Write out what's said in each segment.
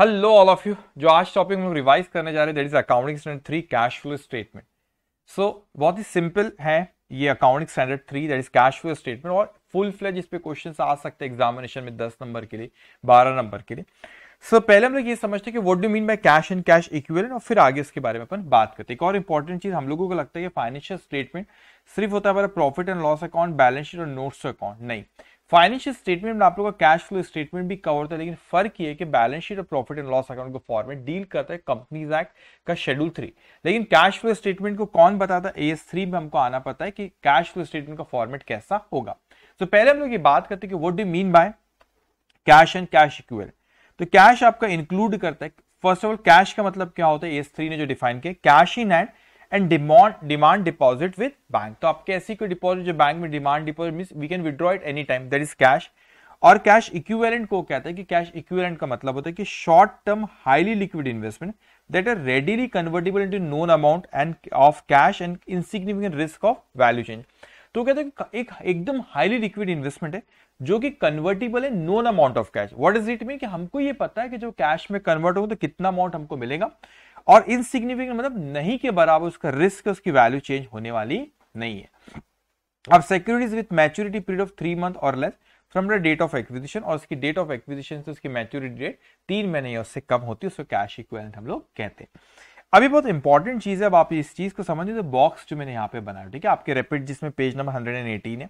hello all of you जो आज topic हम रिवाइज करने जा रहे हैं that is accounting standard three cash flow statement so बहुत ही सिंपल है ये accounting standard three that is cash flow statement और फुल फ्लेज इस पे क्वेश्चन आ सकते हैं एग्जामिनेशन में दस नंबर के लिए बारह नंबर के लिए सो so, पहले हम लोग ये समझते हैं कि what do mean by cash and cash equal और फिर आगे इसके बारे में अपन बात करते हैं एक और इंपॉर्टेंट चीज हम लोगों को लगता है कि फाइनेंशियल स्टेटमेंट सिर्फ होता है हमारा profit and loss account balance sheet और नोट्स अकाउंट नहीं फाइनेंशियल स्टेटमेंट में आप लोग का कैश फ्लो स्टेटमेंट भी कवर होता है लेकिन फर्क ये कि बैलेंस शीट और प्रॉफिट एंड लॉस अकाउंट को फॉर्मेट डील करता है कंपनीज एक्ट का शेड्यूल थ्री लेकिन कैश फ्लो स्टेटमेंट को कौन बताता है ए एस थ्री में हमको आना पता है कि कैश फ्लो स्टेटमेंट का फॉर्मेट कैसा होगा तो पहले हम लोग ये बात करते हैं कि what do mean by cash and cash equal तो कैश आपका इंक्लूड करता है फर्स्ट ऑफ ऑल कैश का मतलब क्या होता है एस थ्री ने जो डिफाइन किया cash in and and demand demand deposit with bank तो आपके ऐसी कोई डिपॉजिट जो बैंक में demand deposit mean we can withdraw it any time that is cash और कैश इक्विवेलेंट को कहते हैं कि कैश इक्विवेलेंट का मतलब होता है कि short term highly liquid investment that are readily convertible into known amount and of cash and insignificant risk of value change तो कहते हैं एक एकदम हाईली लिक्विड इन्वेस्टमेंट है जो कि कन्वर्टेबल है known amount of cash what is it mean कि हमको ये पता है कि जो कैश में कन्वर्ट होगा तो कितना अमाउंट हमको मिलेगा और इनसिग्निफिकेंट मतलब नहीं के बराबर उसका रिस्क उसकी वैल्यू चेंज होने वाली नहीं है अब securities with maturity period of three month और less from the date of acquisition और उसकी डेट ऑफ एक्विजिशन से उसकी मैच्योरिटी डेट तीन महीने या उससे कम होती है उसको कैश इक्वेलेंट हम लोग कहते हैं अभी बहुत इंपॉर्टेंट चीज है अब आप इस चीज को समझिए तो बॉक्स जो मैंने यहाँ पे बनाया ठीक है आपके रेपिड जिसमें page number hundred and eighteen है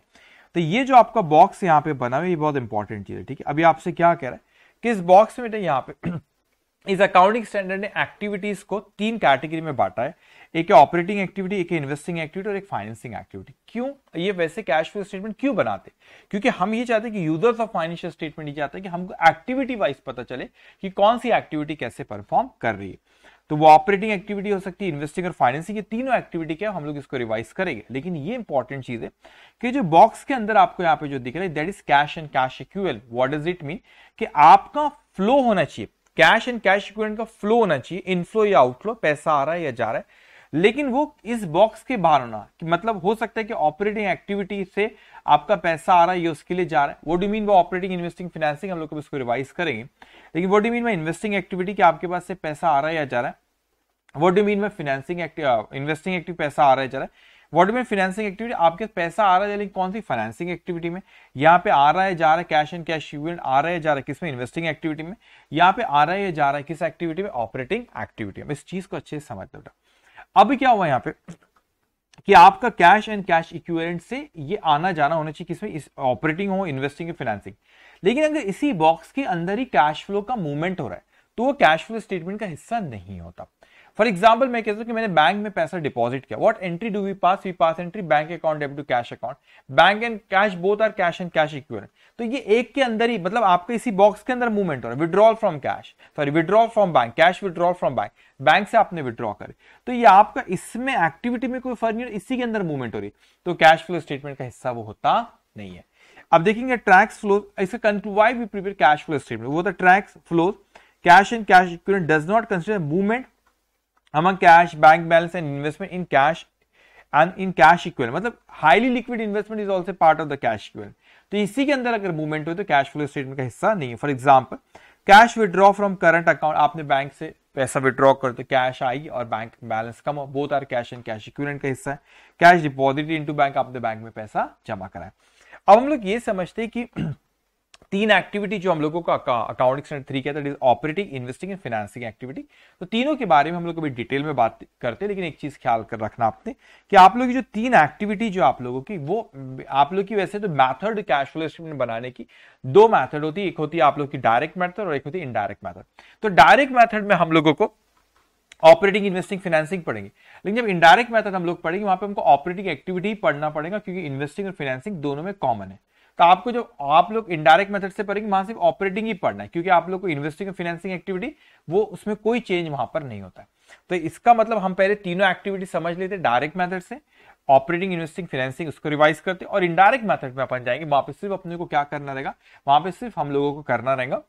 तो ये जो आपका बॉक्स यहाँ पे बना हुआ है ये बहुत इंपॉर्टेंट चीज है ठीक है अभी आपसे क्या कह रहा है कि इस बॉक्स में यहाँ पे इस अकाउंटिंग स्टैंडर्ड ने एक्टिविटीज को तीन कैटेगरी में बांटा है एक है ऑपरेटिंग एक्टिविटी एक है इन्वेस्टिंग एक्टिविटी और एक फाइनेंसिंग एक्टिविटी क्यों ये वैसे कैश फ्लो स्टेटमेंट क्यों बनाते क्योंकि हम ये चाहते हैं कि यूजर्स ऑफ फाइनेंशियल स्टेटमेंट ये चाहते हैं कि हमको एक्टिविटी वाइज पता चले कि कौन सी एक्टिविटी कैसे परफॉर्म कर रही है तो वो ऑपरेटिंग एक्टिविटी हो सकती है इन्वेस्टिंग और फाइनेंसिंग ये तीनों एक्टिविटी क्या हम लोग इसको रिवाइज करेंगे लेकिन ये इंपॉर्टेंट चीज है कि जो बॉक्स के अंदर आपको यहाँ पे जो दिख रहा है that is cash and cash equal what does it mean कि आपका फ्लो होना चाहिए कैश एंड कैश इक्विपमेंट का फ्लो होना चाहिए इनफ्लो या आउटफ्लो पैसा आ रहा है या जा रहा है लेकिन वो इस बॉक्स के बाहर होना कि मतलब हो सकता है कि ऑपरेटिंग एक्टिविटी से आपका पैसा आ रहा है ये उसके लिए जा रहा है वो डू मीन वो ऑपरेटिंग इन्वेस्टिंग फाइनेंसिंग हम लोग उसको रिवाइज करेंगे लेकिन वो डू मीन मैं इन्वेस्टिंग एक्टिविटी कि आपके पास से पैसा आ रहा है या जा रहा है वो डू मीन मैं फाइनेंसिंग इन्वेस्टिंग एक्टिव पैसा आ रहा है जा रहा है वॉट मीन फाइनेंसिंग एक्टिविटी आपके पैसा आ रहा है लेकिन कौन सी फाइनेंसिंग एक्टिविटी में यहाँ पे आ रहा है जा रहा है कैश एंड कैश इवेंट आ रहा है जा रहा है किसमें इन्वेस्टिंग एक्टिविटी में यहाँ पे आ रहा है जा रहा है किस एक्टिविटी में ऑपरेटिंग एक्टिविटी में इस चीज को अच्छे से समझ लो अब क्या हुआ यहाँ पे कि आपका कैश एंड कैश इक्विवेलेंट से ये आना जाना होना चाहिए किसमें इस ऑपरेटिंग हो इन्वेस्टिंग फाइनेंसिंग लेकिन अगर इसी बॉक्स के अंदर ही कैश फ्लो का मूवमेंट हो रहा है तो वो कैश फ्लो स्टेटमेंट का हिस्सा नहीं होता फॉर एग्जाम्पल मैं कहता हूँ कि मैंने बैंक में पैसा डिपॉजिट किया what entry do we pass we pass entry bank account debit to cash account bank and cash both are cash and cash equal तो ये एक के अंदर ही मतलब आपके इसी बॉक्स के अंदर मूवमेंट हो रहा है withdrawal from cash sorry withdrawal from bank cash withdrawal from bank bank से आपने विड्रॉ करे तो ये आपका इसमें एक्टिविटी में कोई फर्क नहीं इसी के अंदर मूवमेंट हो रही तो कैश फ्लो स्टेटमेंट का हिस्सा वो होता नहीं है अब देखेंगे ट्रैक्स फ्लो इसका conclude why we prepare cash flow statement वो था tracks flow cash and cash equivalent does not consider movement हमारा cash bank balance and investment in cash and in cash equal मतलब highly liquid investment is also part of the cash equal तो इसी के अंदर अगर movement हो तो cash flow statement का हिस्सा नहीं है for example cash withdraw from current account आपने बैंक से पैसा विड्रॉ कर तो कैश आई और बैंक बैलेंस कम हो both are cash and cash equivalent का हिस्सा है कैश डिपॉजिट इन बैंक आपने बैंक में पैसा जमा कराया अब हम लोग ये समझते हैं कि तीन एक्टिविटी जो हम लोगों का अकाउंट स्टैंडर्ड थ्री कहता है operating investing and financing activity तो तीनों के बारे में हम लोग कभी डिटेल में बात करते हैं लेकिन एक चीज ख्याल कर रखना आपने कि आप लोग की जो तीन एक्टिविटी जो आप लोगों की वो आप लोग की वैसे तो मैथड कैश फ्लो स्टेटमेंट बनाने की दो मैथड होती है एक होती है आप लोग की डायरेक्ट मैथड और एक होती है इनडायरेक्ट मैथड तो डायरेक्ट मैथड में हम लोगों को ऑपरेटिंग इन्वेस्टिंग फाइनेंसिंग पढ़ेंगे लेकिन जब इनडायरेक्ट मैथड हम लोग पढ़ेंगे वहां पे हमको ऑपरेटिंग एक्टिविटी पढ़ना पड़ेगा क्योंकि इन्वेस्टिंग और फाइनेंसिंग दोनों में कॉमन है तो आपको जो आप लोग इनडायरेक्ट मेथड से पढ़ेंगे वहां सिर्फ ऑपरेटिंग ही पढ़ना है क्योंकि आप लोग को इन्वेस्टिंग और फाइनेंसिंग एक्टिविटी वो उसमें कोई चेंज वहां पर नहीं होता है तो इसका मतलब हम पहले तीनों एक्टिविटी समझ लेते डायरेक्ट मैथड से ऑपरेटिंग इन्वेस्टिंग फाइनेंसिंग उसको रिवाइज करते और इनडायरेक्ट मैथड में अपन जाएंगे वहां पर सिर्फ अपने को क्या करना रहेगा वहां पर सिर्फ हम लोगों को करना रहेगा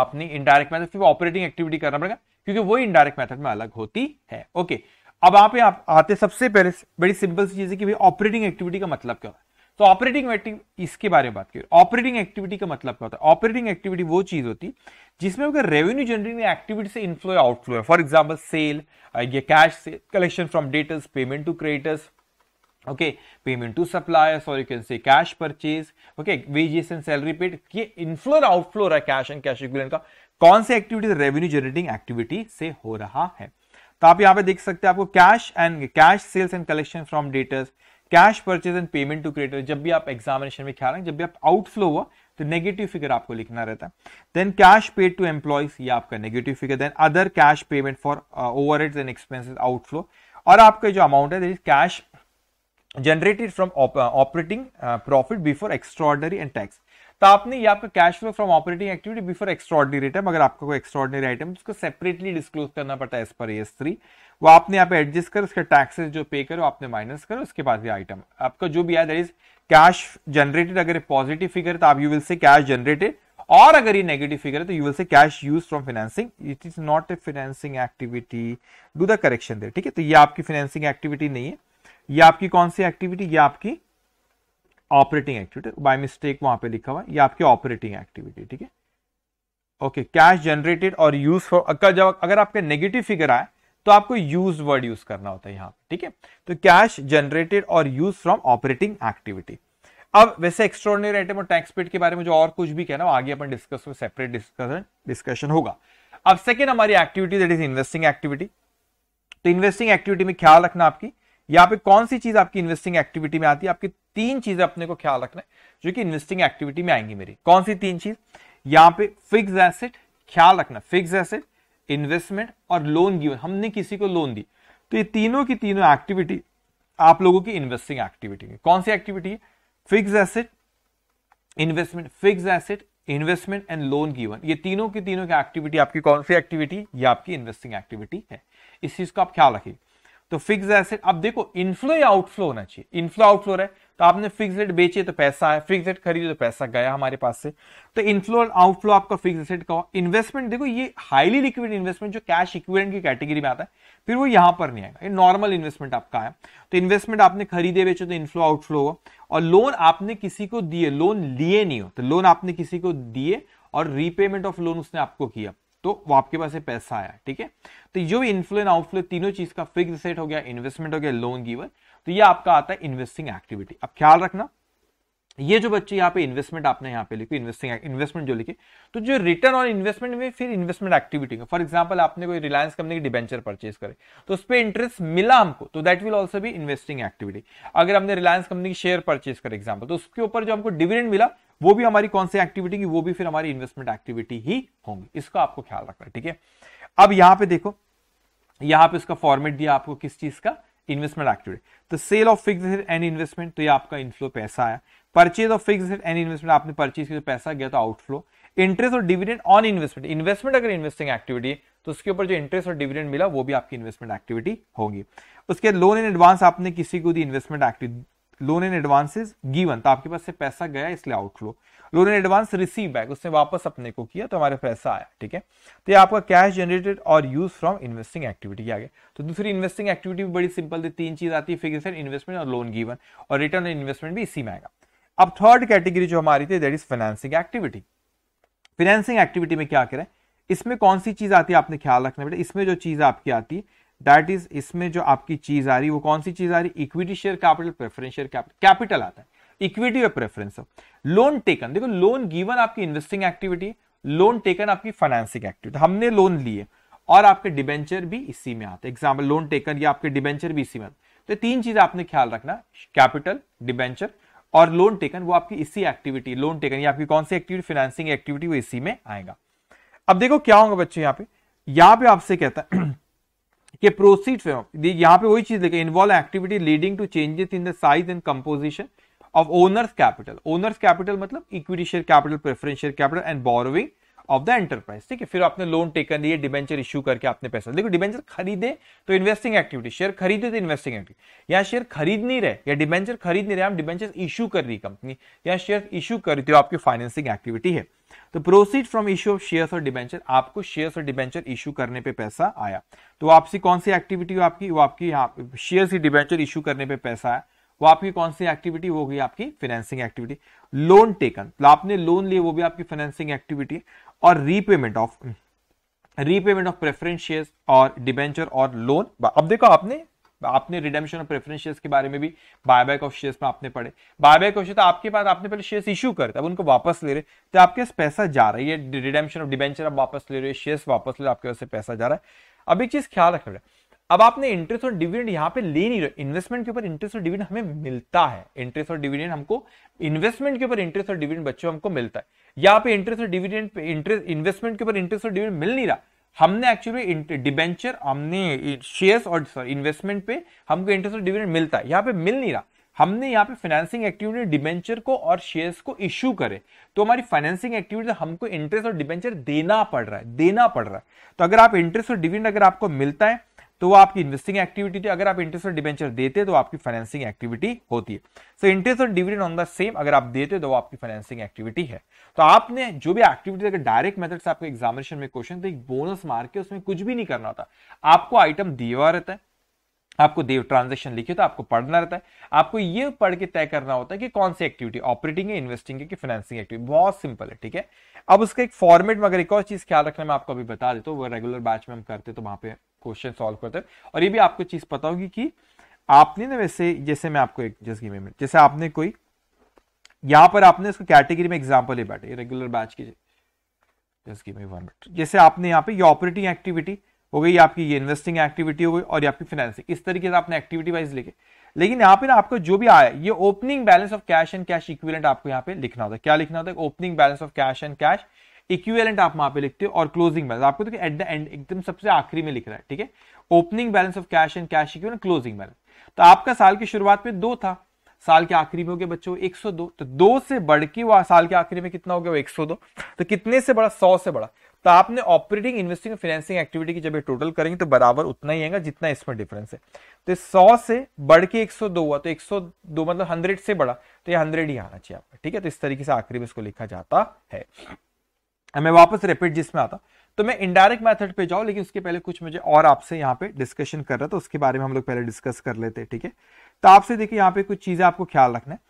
अपनी इनडायरेक्ट मैथड सिर्फ ऑपरेटिंग एक्टिविटी करना पड़ेगा क्योंकि वो इनडायरेक्ट मैथड में अलग होती है ओके अब आप आते सबसे पहले बड़ी सिंपल सी चीज है कि भाई ऑपरेटिंग एक्टिविटी का मतलब क्या है तो ऑपरेटिंग एक्टिविटी इसके बारे में बात की ऑपरेटिंग एक्टिविटी का मतलब क्या होता है ऑपरेटिंग एक्टिविटी वो चीज होती जिसमें अगर रेवेन्यू जनरेटिंग एक्टिविटी से इनफ्लो आउटफ्लो है फॉर एग्जाम्पल सेल ये कैश से collection from debtors payment to creditors okay payment to suppliers or can say cash purchase okay wages and salary salary ये इनफ्लो और आउटफ्लो रहा cash and cash equivalent का कौन से activity revenue generating activity से हो रहा है तो आप यहाँ पे देख सकते हैं आपको cash and cash sales and collection from debtors cash purchase and payment to creditor जब भी आप एग्जामिनेशन में ख्याल रखें जब भी आप आउटफ्लो हुआ तो नेगेटिव फिगर आपको लिखना रहता है then cash paid to employees ये आपका negative figure then other cash payment for over and expenses outflow और आपका जो अमाउंट है cash generated from operating profit before extraordinary and tax तो आपने ये आपका cash flow from operating activity before extraordinary item अगर आपका कोई एक्स्ट्रॉर्डनरी आइटम तो उसको सेपरेटली डिस्क्लोज करना पड़ता है एस पर एस थ्री वो आपने यहाँ पे एडजस्ट कर उसके टैक्सेस जो पे करो आपने माइनस करो उसके बाद ये आइटम आपका जो भी आया दैट इज कैश जनरेटेड अगर पॉजिटिव फिगर तो आप you will say cash generated और अगर ये नेगेटिव फिगर है तो you will say cash use from financing it is not a financing activity do the correction there ठीक है तो ये आपकी फाइनेंसिंग एक्टिविटी नहीं है ये आपकी कौन सी एक्टिविटी ये आपकी ऑपरेटिंग एक्टिविटी बाय मिस्टेक वहां पे लिखा हुआ है ये आपकी ऑपरेटिंग एक्टिविटी ठीक है ओके कैश जनरेटेड और यूज फॉर अगर जब अगर आपके नेगेटिव फिगर आए तो आपको यूज वर्ड यूज करना होता है यहाँ ठीक है तो कैश जनरेटेड और यूज फ्रॉम ऑपरेटिंग एक्टिविटी अब वैसे एक्स्ट्रॉर्डनरी आइटम और टैक्स पेड के बारे में जो और कुछ भी कहना आगे अपन डिस्कस में सेपरेट डिस्कशन डिस्कशन होगा अब सेकेंड हमारी activity that is investing activity तो इन्वेस्टिंग एक्टिविटी में ख्याल रखना आपकी यहां पे कौन सी चीज आपकी इन्वेस्टिंग एक्टिविटी में आती है आपकी तीन चीजें अपने को ख्याल रखना है जो कि इन्वेस्टिंग एक्टिविटी में आएंगी मेरी कौन सी तीन चीज यहां पे फिक्स एसेट ख्याल रखना फिक्स एसेट इन्वेस्टमेंट और लोन गिवन हमने किसी को लोन दी तो ये तीनों की तीनों एक्टिविटी आप लोगों की इन्वेस्टिंग एक्टिविटी है कौन सी एक्टिविटी है fix asset investment fix asset investment and loan given ये तीनों की तीनों की एक्टिविटी आपकी कौन सी एक्टिविटी ये आपकी इन्वेस्टिंग एक्टिविटी है इस चीज को आप ख्याल रखिए तो फिक्स एसेट अब देखो इनफ्लो या आउटफ्लो होना चाहिए इनफ्लो आउटफ्लो रहे तो आपने फिक्स रेट बेचे तो पैसा आया फिक्स रेट खरीदे तो पैसा गया हमारे पास से तो इनफ्लो और आउटफ्लो आपका फिक्स एसेट का इन्वेस्टमेंट देखो ये हाईली लिक्विड इन्वेस्टमेंट जो कैश इक्विडेंट की कैटेगरी में आता है फिर वो यहां पर नहीं आएगा ये नॉर्मल इन्वेस्टमेंट आपका आया तो इन्वेस्टमेंट आपने खरीदे बेचे तो इनफ्लो आउटफ्लो हो और लोन आपने किसी को दिए लोन लिए नहीं हो तो लोन आपने किसी को दिए और रीपेमेंट ऑफ लोन उसने आपको किया तो वो आपके पास पैसा आया ठीक है तो जो भी इनफ्लो एंड आउटफ्लो तीनों चीज का फिक्स सेट हो गया इन्वेस्टमेंट हो गया लोन गिवर तो ये आपका आता है इन्वेस्टिंग एक्टिविटी अब ख्याल रखना ये जो बच्चे यहाँ पे इन्वेस्टमेंट आपने यहाँ पे लिखी इन्वेस्टिंग इन्वेस्टमेंट जो लिखे तो जो रिटर्न ऑन इन्वेस्टमेंट में फिर इन्वेस्टमेंट एक्टिविटी फॉर एग्जांपल आपने कोई रिलायंस कंपनी की डिबेंचर परचेज करे तो उस पर इंटरेस्ट मिला हमको तो दैट विल ऑल्सो भी इन्वेस्टिंग एक्टिविटी अगर हमने रिलायंस कंपनी की शेयर परचेज करे एग्जाम्पल तो उसके ऊपर जो हमको डिविडेंड मिला वो भी हमारी कौन सी एक्टिविटी वो भी फिर हमारी इन्वेस्टमेंट एक्टिविटी ही होंगी इसका आपको ख्याल रखना ठीक है अब यहां पे देखो यहां पे इसका फॉर्मेट दिया आपको किस चीज का इन्वेस्टमेंट एक्टिविटी तो sale of fix and investment तो ये आपका इनफ्लो पैसा आया purchase of fix and investment आपने परचेज किया तो पैसा गया तो आउटफ्लो इंटरेस्ट और डिविडेंड ऑन इन्वेस्टमेंट इन्वेस्टमेंट अगर इन्वेस्टिंग एक्टिविटी है तो उसके ऊपर जो इंटरेस्ट और डिविडेंड मिला वो भी आपकी इन्वेस्टमेंट एक्टिविटी होगी उसके लोन इन एडवांस आपने किसी को दी investment activity loan in advances given तो आपके पास से पैसा गया इसलिए outflow loan in advance receive back उसने वापस अपने को किया तो हमारे पैसा आया ठीक है तो ये आपका कैश जनरेटेड और यूज फ्रॉम इन्वेस्टिंग एक्टिविटी आगे तो दूसरी इन्वेस्टिंग एक्टिविटी भी बड़ी सिंपल थी तीन चीज आती है फिगर सेट इन्वेस्टमेंट और लोन गिवन और रिटर्न इन्वेस्टमेंट भी इसी में आएगा अब थर्ड कैटेगरी जो हमारी थी that is financing activity financing activity में क्या करें इसमें कौन सी चीज आती है आपने ख्याल रखना बेटा इसमें जो चीज आपकी आती है दैट इज इसमें जो आपकी चीज आ रही वो कौन सी चीज आ रही equity share capital preference share capital capital आता है इक्विटी और प्रेफरेंस लोन टेकन देखो लोन गिवन आपकी इन्वेस्टिंग एक्टिविटी लोन टेकन आपकी फाइनेंसिंग एक्टिविटी हमने लोन लिए और आपके डिबेंचर भी इसी में आते एग्जाम्पल लोन टेकन या आपके डिबेंचर भी इसी में आते तो तीन चीज आपने ख्याल रखना कैपिटल डिबेंचर और लोन टेकन वो आपकी इसी एक्टिविटी लोन टेकन या आपकी कौन सी एक्टिविटी फाइनेंसिंग एक्टिविटी वो इसी में आएगा अब देखो क्या होगा बच्चे यहाँ पे यहाँ पे आपसे कहता है के प्रोसीड फ्रॉम यहाँ पे वही चीज लिखा involve activity leading to changes in the size and composition of owners capital owners capital मतलब equity share capital preference share capital and borrowing of the enterprise ठीक है फिर आपने लोन टेकन दिए डिबेंचर इश्यू करके आपने पैसा देखो डिबेंचर खरीदे तो इन्वेस्टिंग एक्टिविटी शेयर खरीदे तो इन्वेस्टिंग एक्टिविटी या शेयर खरीद नहीं रहे या डिबेंचर खरीद नहीं रहे हम डिबेंचर इशू कर रही कंपनी या शेयर इशू कर रही तो आपकी फाइनेंसिंग एक्टिविटी है तो proceed from issue of share और डिबेंचर आपको शेयर और डिबेंचर इशू करने पे पैसा आया तो आपसी कौन सी एक्टिविटी हो आपकी वो आपकी यहाँ शेयर ही डिबेंचर इशू करने पे पैसा आया वो आपकी कौन सी एक्टिविटी वो होगी आपकी फाइनेंसिंग एक्टिविटी लोन टेकन आपने लोन लिए वो भी आपकी फाइनेंसिंग एक्टिविटी और repayment of repayment of preference share और डिबेंचर और लोन अब देखो आपने आपने रिडेम्पशन ऑफ प्रेफरेंस शेयर्स के बारे में भी बाय बैक ऑफ शेयर्स में आपने पढ़े बैक ऑफ शेयर आपके पास आपने पहले शेयर्स इशू करे अब उनको वापस ले रहे तो आपके पास पैसा जा रहा है ये रिडेम्पशन ऑफ डिबेंचर आप वापस ले रहे हो शेयर्स वापस ले रहे आपके पास से पैसा जा रहा है अब एक चीज ख्याल रखना अब आपने इंटरेस्ट और डिविडेंड यहां पे ले नहीं रहे इन्वेस्टमेंट के ऊपर इंटरेस्ट और डिविडेंड हमें मिलता है इंटरेस्ट और डिविडेंड हमको इन्वेस्टमेंट के ऊपर इंटरेस्ट और डिविडेंड बच्चों हमको मिलता है यहाँ पे इंटरेस्ट और डिविडेंड इंटरेस्ट इन्वेस्टमेंट के ऊपर इंटरेस्ट और डिविडेंड मिल नहीं रहा हमने एक्चुअली डिबेंचर हमने शेयर्स और सॉरी इन्वेस्टमेंट पे हमको इंटरेस्ट और डिविडेंड मिलता है यहाँ पे मिल नहीं रहा हमने यहाँ पे फाइनेंसिंग एक्टिविटी डिबेंचर को और शेयर्स को इश्यू करे तो हमारी फाइनेंसिंग एक्टिविटी हमको इंटरेस्ट और डिबेंचर देना पड़ रहा है देना पड़ रहा है तो अगर आप इंटरेस्ट और डिविडेंड अगर आपको मिलता है तो, तो, तो वो आपकी इन्वेस्टिंग एक्टिविटी थी अगर आप इंटरेस्ट और डिवेंचर देते तो आपकी फाइनेंसिंग एक्टिविटी होती है सो इंटरेस्ट और डिविडेंड ऑन द सेम अगर आप देते तो वो आपकी फाइनेंसिंग एक्टिविटी है तो आपने जो भी एक्टिविटी अगर डायरेक्ट मेथड से आपके एग्जामिनेशन में क्वेश्चन तो एक बोनस मार के उसमें कुछ भी नहीं करना होता आपको आइटम दिया हुआ रहता है आपको देव ट्रांजेक्शन लिखे तो आपको पढ़ना रहता है आपको ये पढ़ के तय करना होता है कि कौन सी एक्टिविटी ऑपरेटिंग है इन्वेस्टिंग है कि फाइनेंसिंग एक्टिविटी बहुत सिंपल है ठीक है अब उसका एक फॉर्मेट मगर एक और चीज ख्याल रखना मैं आपको अभी बता देता तो हूँ वो रेगुलर बैच में हम करते तो वहां पे क्वेश्चन सॉल्व करते हैं और ये भी आपको चीज पता होगी कि आपने ना वैसे जैसे मैं आपको एक जस्ट गिव मिनट जैसे आपने कोई यहां पर आपने इसको कैटेगरी में एग्जांपल ही बैठे रेगुलर बैच की just give me one minute जैसे आपने यहां पे ये ऑपरेटिंग एक्टिविटी हो गई आपकी ये इन्वेस्टिंग एक्टिविटी हो गई और ये आपकी फाइनेंसिंग इस तरीके से आपने एक्टिविटी वाइज लिखे लेकिन यहाँ पे ना आपको जो भी आया ये opening balance of cash and cash equivalent आपको यहाँ पे लिखना होता है क्या लिखना होता है opening balance of cash and cash equivalent आप वहां पे लिखते हो और क्लोजिंग बैलेंस आपको देखिए एट द एंड एकदम सबसे आखिरी में लिख रहा है ठीक है opening balance of cash and cash equivalent closing balance तो आपका साल की शुरुआत में दो था साल के आखिरी में हो गया बच्चों 102 तो दो से बढ़ के वो साल के आखिरी में कितना हो गया वो 102 तो कितने से बड़ा सौ से बड़ा तो आपने ऑपरेटिंग इन्वेस्टिंग फाइनेंसिंग एक्टिविटी की जब ये टोटल करेंगे तो बराबर उतना ही आएगा जितना इसमें डिफरेंस है तो सौ से बढ़ के 102 हुआ तो 102 मतलब हंड्रेड से बड़ा तो ये हंड्रेड ही आना चाहिए आपका ठीक है तो इस तरीके से आखिरी में इसको लिखा जाता है मैं वापस रेपिड जिसमें आता तो मैं इनडायरेक्ट मेथड पे जाऊँ लेकिन उसके पहले कुछ मुझे और आपसे यहाँ पे डिस्कशन कर रहा था उसके बारे में हम लोग पहले डिस्कस कर लेते ठीक है तो आपसे देखिए यहाँ पे कुछ चीज़ें आपको ख्याल रखना है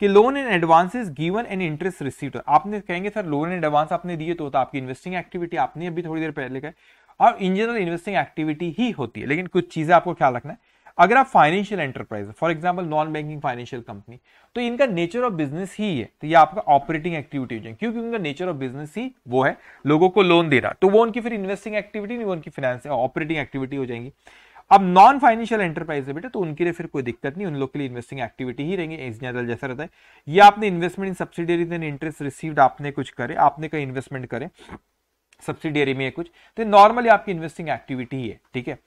कि loan in advance is given an interest receive आपने कहेंगे सर लोन इन एडवांस आपने दिए तो होता तो आपकी इन्वेस्टिंग एक्टिविटी आपने अभी थोड़ी देर पहले कहे और इन जनरल इन्वेस्टिंग एक्टिविटी ही होती है लेकिन कुछ चीज़ें आपको ख्याल रखना है अगर आप financial enterprise for example non banking financial company तो इनका नेचर ऑफ बिजनेस ही है तो ये आपका ऑपरेटिंग एक्टिविटी हो जाएगी क्योंकि उनका नेचर ऑफ बिजनेस ही वो है लोगों को लोन देना तो वो उनकी फिर इन्वेस्टिंग एक्टिविटी नहीं वो उनकी फाइनेंस ऑपरेटिंग एक्टिविटी हो जाएंगी अब नॉन फाइनेंशियल एंटरप्राइज है बेटा तो उनके लिए फिर कोई दिक्कत नहीं उन लोग के लिए इन्वेस्टिंग एक्टिविटी ही रहेंगे जैसा रहता है ये आपने investment in subsidiary then interest received आपने कुछ करे आपने कहीं इन्वेस्टमेंट करे सब्सिडियरी में कुछ तो नॉर्मली आपकी इन्वेस्टिंग एक्टिविटी है ठीक है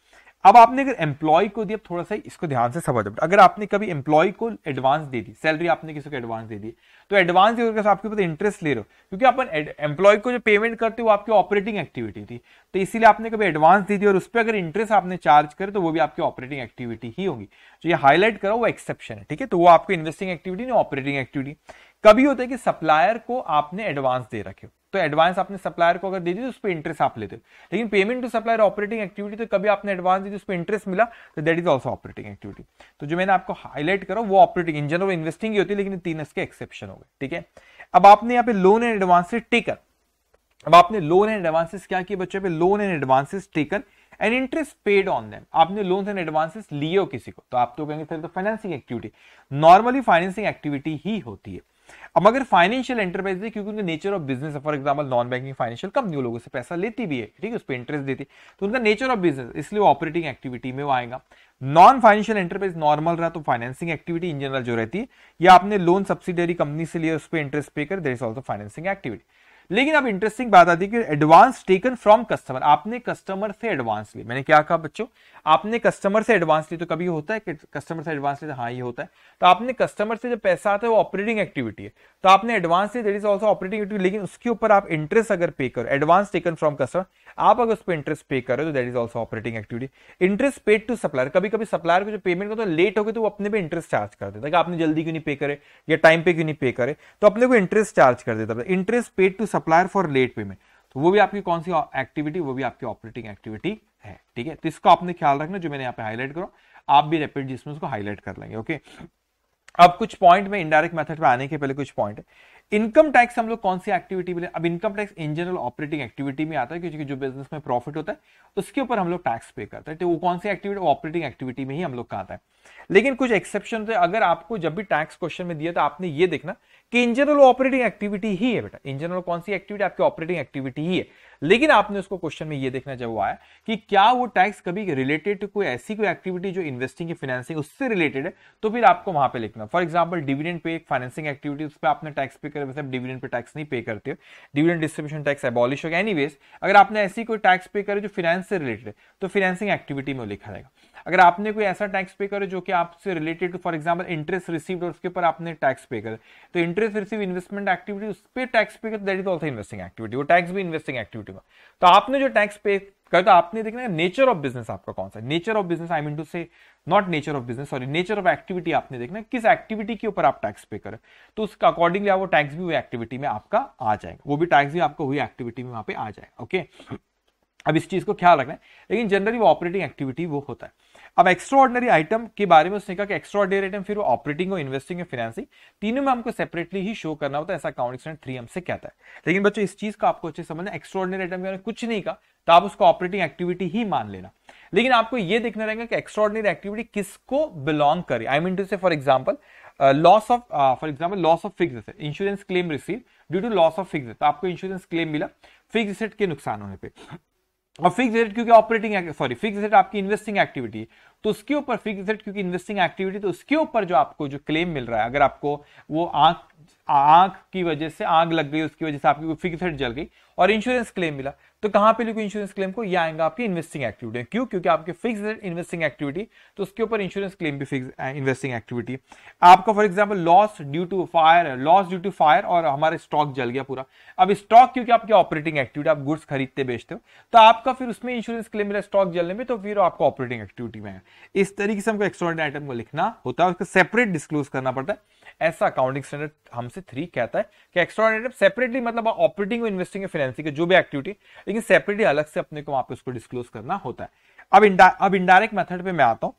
अब आपने अगर एम्प्लॉय को दिया थोड़ा सा इसको ध्यान से समझ अगर आपने कभी एम्प्लॉय को एडवांस दे दी सैलरी आपने किसी को एडवांस दे दी तो एडवांस देकर आपके पास इंटरेस्ट ले रहे हो क्योंकि अपन एम्प्लॉय को जो पेमेंट करते हो आपकी ऑपरेटिंग एक्टिविटी थी तो इसीलिए आपने कभी एडवांस दे दी और उस पर अगर इंटरेस्ट आपने चार्ज करे तो वो भी आपकी ऑपरेटिंग एक्टिविटी ही होगी जो तो ये हाईलाइट करो वो एक्सेप्शन है ठीक है तो वो आपकी इन्वेस्टिंग एक्टिविटी नहीं ऑपरेटिंग एक्टिविटी कभी होता है कि सप्लायर को आपने एडवांस दे रखे हो तो एडवांस आपने सप्लायर को अगर दे दी तो उस पर इंटरेस्ट आप लेते हो लेकिन payment to supplier operating activity तो कभी आपने एडवांस दी तो उस पर इंटरेस्ट मिला तो that is also operating activity तो जो मैंने आपको हाईलाइट करो वो ऑपरेटिंग इन जनरल इन्वेस्टिंग ही होती है लेकिन तीन इसके एक्सेप्शन हो गए ठीक है अब आपने यहाँ पे लोन एंड एडवांसेस टेकन अब आपने लोन एंड एडवांसेस क्या किया बच्चों पे loan and advances taken and interest paid on them आपने लोन एंड एडवांसेस लिए हो किसी को तो आप तो कहेंगे फिर तो financing activity normally financing activity ही होती है अब अगर फाइनेंशियल एंटरप्राइज है क्योंकि उनके nature of business for example non banking financial company लोगों से पैसा लेती भी है ठीक है उस पर इंटरेस्ट देती तो उनका नेचर ऑफ बिजनेस इसलिए वो ऑपरेटिंग एक्टिविटी में वो आएगा नॉन फाइनेंशियल एंटरप्राइज नॉर्मल रहा तो फाइनेंसिंग एक्टिविटी इन जनरल जो रहती है या आपने लोन सब्सिडरी कंपनी से लिया उस पर इंटरेस्ट पे कर there is also financing activity लेकिन अब इंटरेस्टिंग बात आती है कि एडवांस टेकन फ्रॉम कस्टमर आपने कस्टमर से एडवांस ली मैंने क्या कहा बच्चों आपने कस्टमर से एडवांस ली तो कभी होता है कि कस्टमर से एडवांस ली तो हाँ ये होता है तो आपने कस्टमर से जो पैसा आता है वो ऑपरेटिंग एक्टिविटी है तो आपने एडवांस ली there is also operating activity लेकिन उसके ऊपर आप इंटरेस्ट अगर पे करो एडवांस टेकन फ्रॉम कस्टमर आप अगर उस पर इंटरेस्ट पे तो करो तो that is also operating activity interest paid to supplier कभी कभी सप्लायर को जो पेमेंट करता है लेट हो गए तो वो अपने पे इंटरेस्ट चार्ज कर देता है कि आपने जल्दी क्यों नहीं पे करे या टाइम पे क्यों नहीं पे करे तो अपने को इंटरेस्ट चार्ज कर देता है interest paid to supplier for late payment तो वो भी आपकी कौन सी एक्टिविटी वो भी आपकी ऑपरेटिंग एक्टिविटी है ठीक है तो इसको आपने ख्याल रखना जो मैंने यहाँ पे हाईलाइट करो आप भी रेपिड जिसमें उसको हाईलाइट कर लेंगे ओके अब कुछ पॉइंट में इनडायरेक्ट मेथड पे आने के पहले कुछ पॉइंट है इनकम टैक्स हम लोग कौन सी एक्टिविटी में अब income tax in general operating activity में आता है क्योंकि जो बिजनेस में प्रॉफिट होता है तो उसके ऊपर हम लोग टैक्स पे करते हैं तो वो कौन सी एक्टिविटी ऑपरेटिंग एक्टिविटी में ही हम लोग का आता है लेकिन कुछ एक्सेप्शन थे अगर आपको जब भी टैक्स क्वेश्चन में दिया तो आपने ये देखना कि इन जनरल ऑपरेटिंग एक्टिविटी ही है बेटा इन जनरल कौन सी एक्टिविटी आपकी ऑपरेटिंग एक्टिविटी ही है लेकिन आपने उसको क्वेश्चन में ये देखना जब आया कि क्या वो टैक्स कभी रिलेटेड टू कोई ऐसी कोई एक्टिविटी जो इन्वेस्टिंग की फाइनेंसिंग उससे रिलेटेड है तो फिर आपको वहां पे लिखना फॉर एग्जाम्पल डिविडेंड पे एक फाइनेंसिंग एक्टिविटी उस पर आपने टैक्स पे वैसे आप डिविडेंड पे टैक्स नहीं पे करते हो डिविडेंड डिस्ट्रीब्यूशन टैक्स एबॉलिश हो गया एनी अगर आपने ऐसी कोई टैक्स पे करे जो फिनेंस से रिलेटेड है तो फाइनेंसिंग एक्टिविटी में लिखा जाएगा अगर आपने कोई ऐसा टैक्स पे करे जो कि आपसे related for example interest receive और उसके ऊपर आपने टैक्स तो पे कर तो इंटरेस्ट रिसीव इन्वेस्टमेंट एक्टिविटी उस पर टैक्स पे कर that is also investing activity वो टैक्स भी इन्वेस्टिंग एक्टिविटी का तो आपने जो टैक्स पे कर तो आपने देखना नेचर ऑफ बिजनेस आपका कौन सा nature of business I mean to say not nature of business sorry nature of activity आपने देखना किस एक्टिविटी के ऊपर आप टैक्स पे करें तो उसका अकॉर्डिंगली वो टैक्स भी हुई एक्टिविटी में आपका आ जाएगा वो भी टैक्स भी आपका हुई एक्टिविटी में वहां पे आ जाएगा ओके अब इस चीज को ख्याल रखना है लेकिन जनरली वो ऑपरेटिंग एक्टिविटी वो होता है अब एक्स्ट्रॉर्डनरी आइटम के बारे में उसने कहा कि एक्स्ट्रॉर्डनरी आइटम फिर वो ऑपरेटिंग और इन्वेस्टिंग और फाइनेंसिंग तीनों में हमको सेपरेटली ही शो करना होता है ऐसा अकाउंट स्टैंडर्ड थ्री हमसे कहता है लेकिन बच्चों इस चीज का आपको अच्छे समझना एक्स्ट्रॉर्डनरी आइटम के कुछ नहीं कहा तो आप उसको ऑपरेटिंग एक्टिविटी ही मान लेना लेकिन आपको यह देखना रहेगा कि एक्स्ट्रॉर्डनरी एक्टिविटी किसको बिलोंग करे I mean to say for example loss of for example loss of fixed insurance claim receive due to loss of fixed आपको इंश्योरेंस क्लेम मिला फिक्स के नुकसान होने पर और फिक्स रेट क्योंकि ऑपरेटिंग सॉरी फिक्स रेट आपकी इन्वेस्टिंग एक्टिविटी तो उसके ऊपर फिक्स रेट क्योंकि इन्वेस्टिंग एक्टिविटी तो उसके ऊपर जो आपको जो क्लेम मिल रहा है अगर आपको वो आंख आग की वजह से आग लग गई उसकी वजह से आपकी कोई फिक्स जल गई और इंश्योरेंस क्लेम मिला तो कहां पे लिखो इंश्योरेंस क्लेम को यह आएगा आपकी इन्वेस्टिंग एक्टिविटी क्यों क्योंकि आपके फिक्स इन्वेस्टिंग एक्टिविटी तो उसके ऊपर इंश्योरेंस क्लेम भी फिक्स इन्वेस्टिंग एक्टिविटी आपका for example loss due to fire loss due to fire और हमारा स्टॉक जल गया पूरा अब स्टॉक क्योंकि आपकी ऑपरेटिंग एक्टिविटी आप गुड्स खरीदते बेचते हो तो आपका फिर उसमें इंश्योरेंस क्लेम मिला स्टॉक जलने में तो फिर आपका ऑपरेटिंग एक्टिविटी में है इस तरीके से हमको एक्सटर्नल आइटम को लिखना होता है उसको सेपरेट डिस्क्लोज करना पड़ता है ऐसा अकाउंटिंग स्टैंडर्ड हमसे थ्री कहता है कि एक्स्ट्रा सेपरेटली मतलब ऑपरेटिंग इन्वेस्टिंग या फाइनेंसिंग जो भी एक्टिविटी लेकिन सेपरेटली अलग से अपने को वहां पे उसको डिस्क्लोज करना होता है अब इंडा अब इंडायरेक्ट मेथड पे मैं आता हूं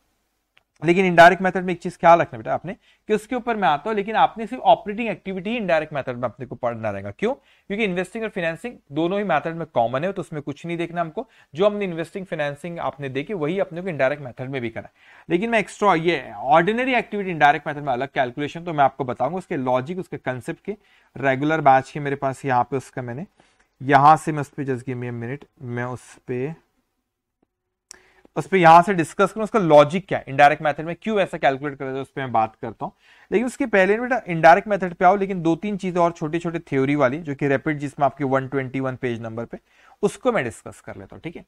लेकिन इनडायरेक्ट मेथड में एक चीज ख्याल रखना बेटा आपने कि उसके ऊपर मैं आता हूं लेकिन आपने सिर्फ ऑपरेटिंग एक्टिविटी ही इनडायरेक्ट मेथड में अपने को पढ़ना रहेगा क्यों क्योंकि इन्वेस्टिंग और फाइनेंसिंग दोनों ही मेथड में कॉमन है तो उसमें कुछ नहीं देखना हमको जो हमने इन्वेस्टिंग फाइनेंसिंग आपने देखी वही अपने को इनडायरेक्ट मैथड में भी करा लेकिन मैं एक्स्ट्रा ये ऑर्डिनरी एक्टिविटी इनडायरेक्ट मैथड में अलग कैलकुलेशन तो मैं आपको बताऊंगा उसके लॉजिक उसके कंसेप्ट के रेगुलर बैच के मेरे पास यहाँ पे उसका मैंने यहां से मैं उस पर जस्ट गिव मी मिनट मैं उस पर उस पर यहां से डिस्कस करूं उसका लॉजिक क्या है इनडायरेक्ट मेथड में क्यों ऐसा कैलकुलेट कर रहे उस पर मैं बात करता हूं लेकिन उसके पहले बेटा इनडायरेक्ट मेथड पे आओ लेकिन दो तीन चीजें और छोटे छोटे थ्योरी वाली जो कि रेपिड जिसमें आपकी 121 पेज नंबर पे उसको मैं डिस्कस कर लेता हूं ठीक है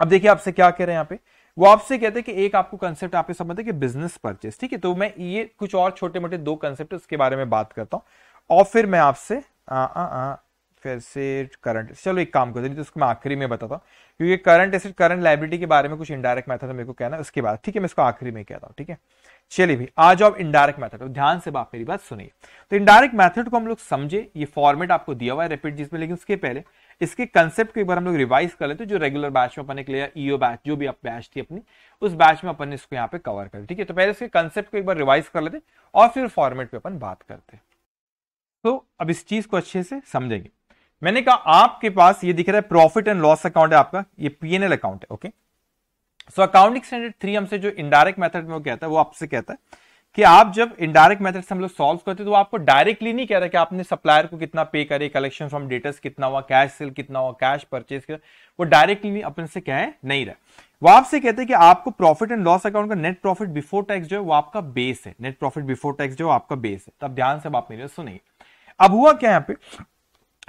अब देखिए आपसे क्या कह रहे हैं यहाँ पे वो आपसे कहते हैं कि एक आपको कंसेप्ट आपके समझते है कि बिजनेस परचेस ठीक है तो मैं ये कुछ और छोटे मोटे दो कंसेप्ट उसके बारे में बात करता हूँ और फिर मैं आपसे फिर से करंट चलो एक काम करते तो उसको मैं आखिरी में बताता हूँ क्योंकि करंट एसेट करंट लाइब्रिटी के बारे में कुछ इनडायरेक्ट मेथड मेरे को कहना है उसके बाद ठीक है मैं इसको आखिरी में कहता हूँ ठीक है चलिए भी आज आप इनडायरेक्ट मेथड ध्यान से आप मेरी बात सुनिए तो इनडायरेक्ट मेथड को हम लोग समझे ये फॉर्मेट आपको दिया हुआ है रेपिड जिसमें लेकिन उसके पहले इसके कंसेप्ट को एक बार हम लोग रिवाइज कर लेते हैं जो रेगुलर बैच में अपने क्लियर ईओ बैच जो भी आप बैच थी अपनी उस बैच में अपन ने इसको यहाँ पे कवर कर ठीक है तो पहले इसके कंसेप्ट को एक बार रिवाइज कर लेते और फिर फॉर्मेट पे अपन बात करते तो अब इस चीज को अच्छे से समझेंगे मैंने कहा आपके पास ये दिख रहा है प्रॉफिट एंड लॉस अकाउंट है आपका ये पीएनएल अकाउंट है okay so accounting standard three हमसे जो इनडायरेक्ट मेथड में वो कहता है वो आपसे कहता है कि आप जब इनडायरेक्ट मेथड से हम लोग सॉल्व करते तो आपको डायरेक्टली नहीं कह रहा कि आपने सप्लायर को कितना पे करे कलेक्शन फ्रॉम डेटर्स कितना हुआ कैश सेल कितना हुआ कैश परचेज किया वो डायरेक्टली अपन से कह नहीं रहा वो आपसे कहते हैं कि आपको प्रॉफिट एंड लॉस अकाउंट का नेट प्रॉफिट बिफोर टैक्स जो है वो आपका बेस है नेट प्रॉफिट बिफोर टैक्स जो है आपका बेस है तब तो ध्यान से आप मेरे सुनिए अब हुआ क्या यहाँ पे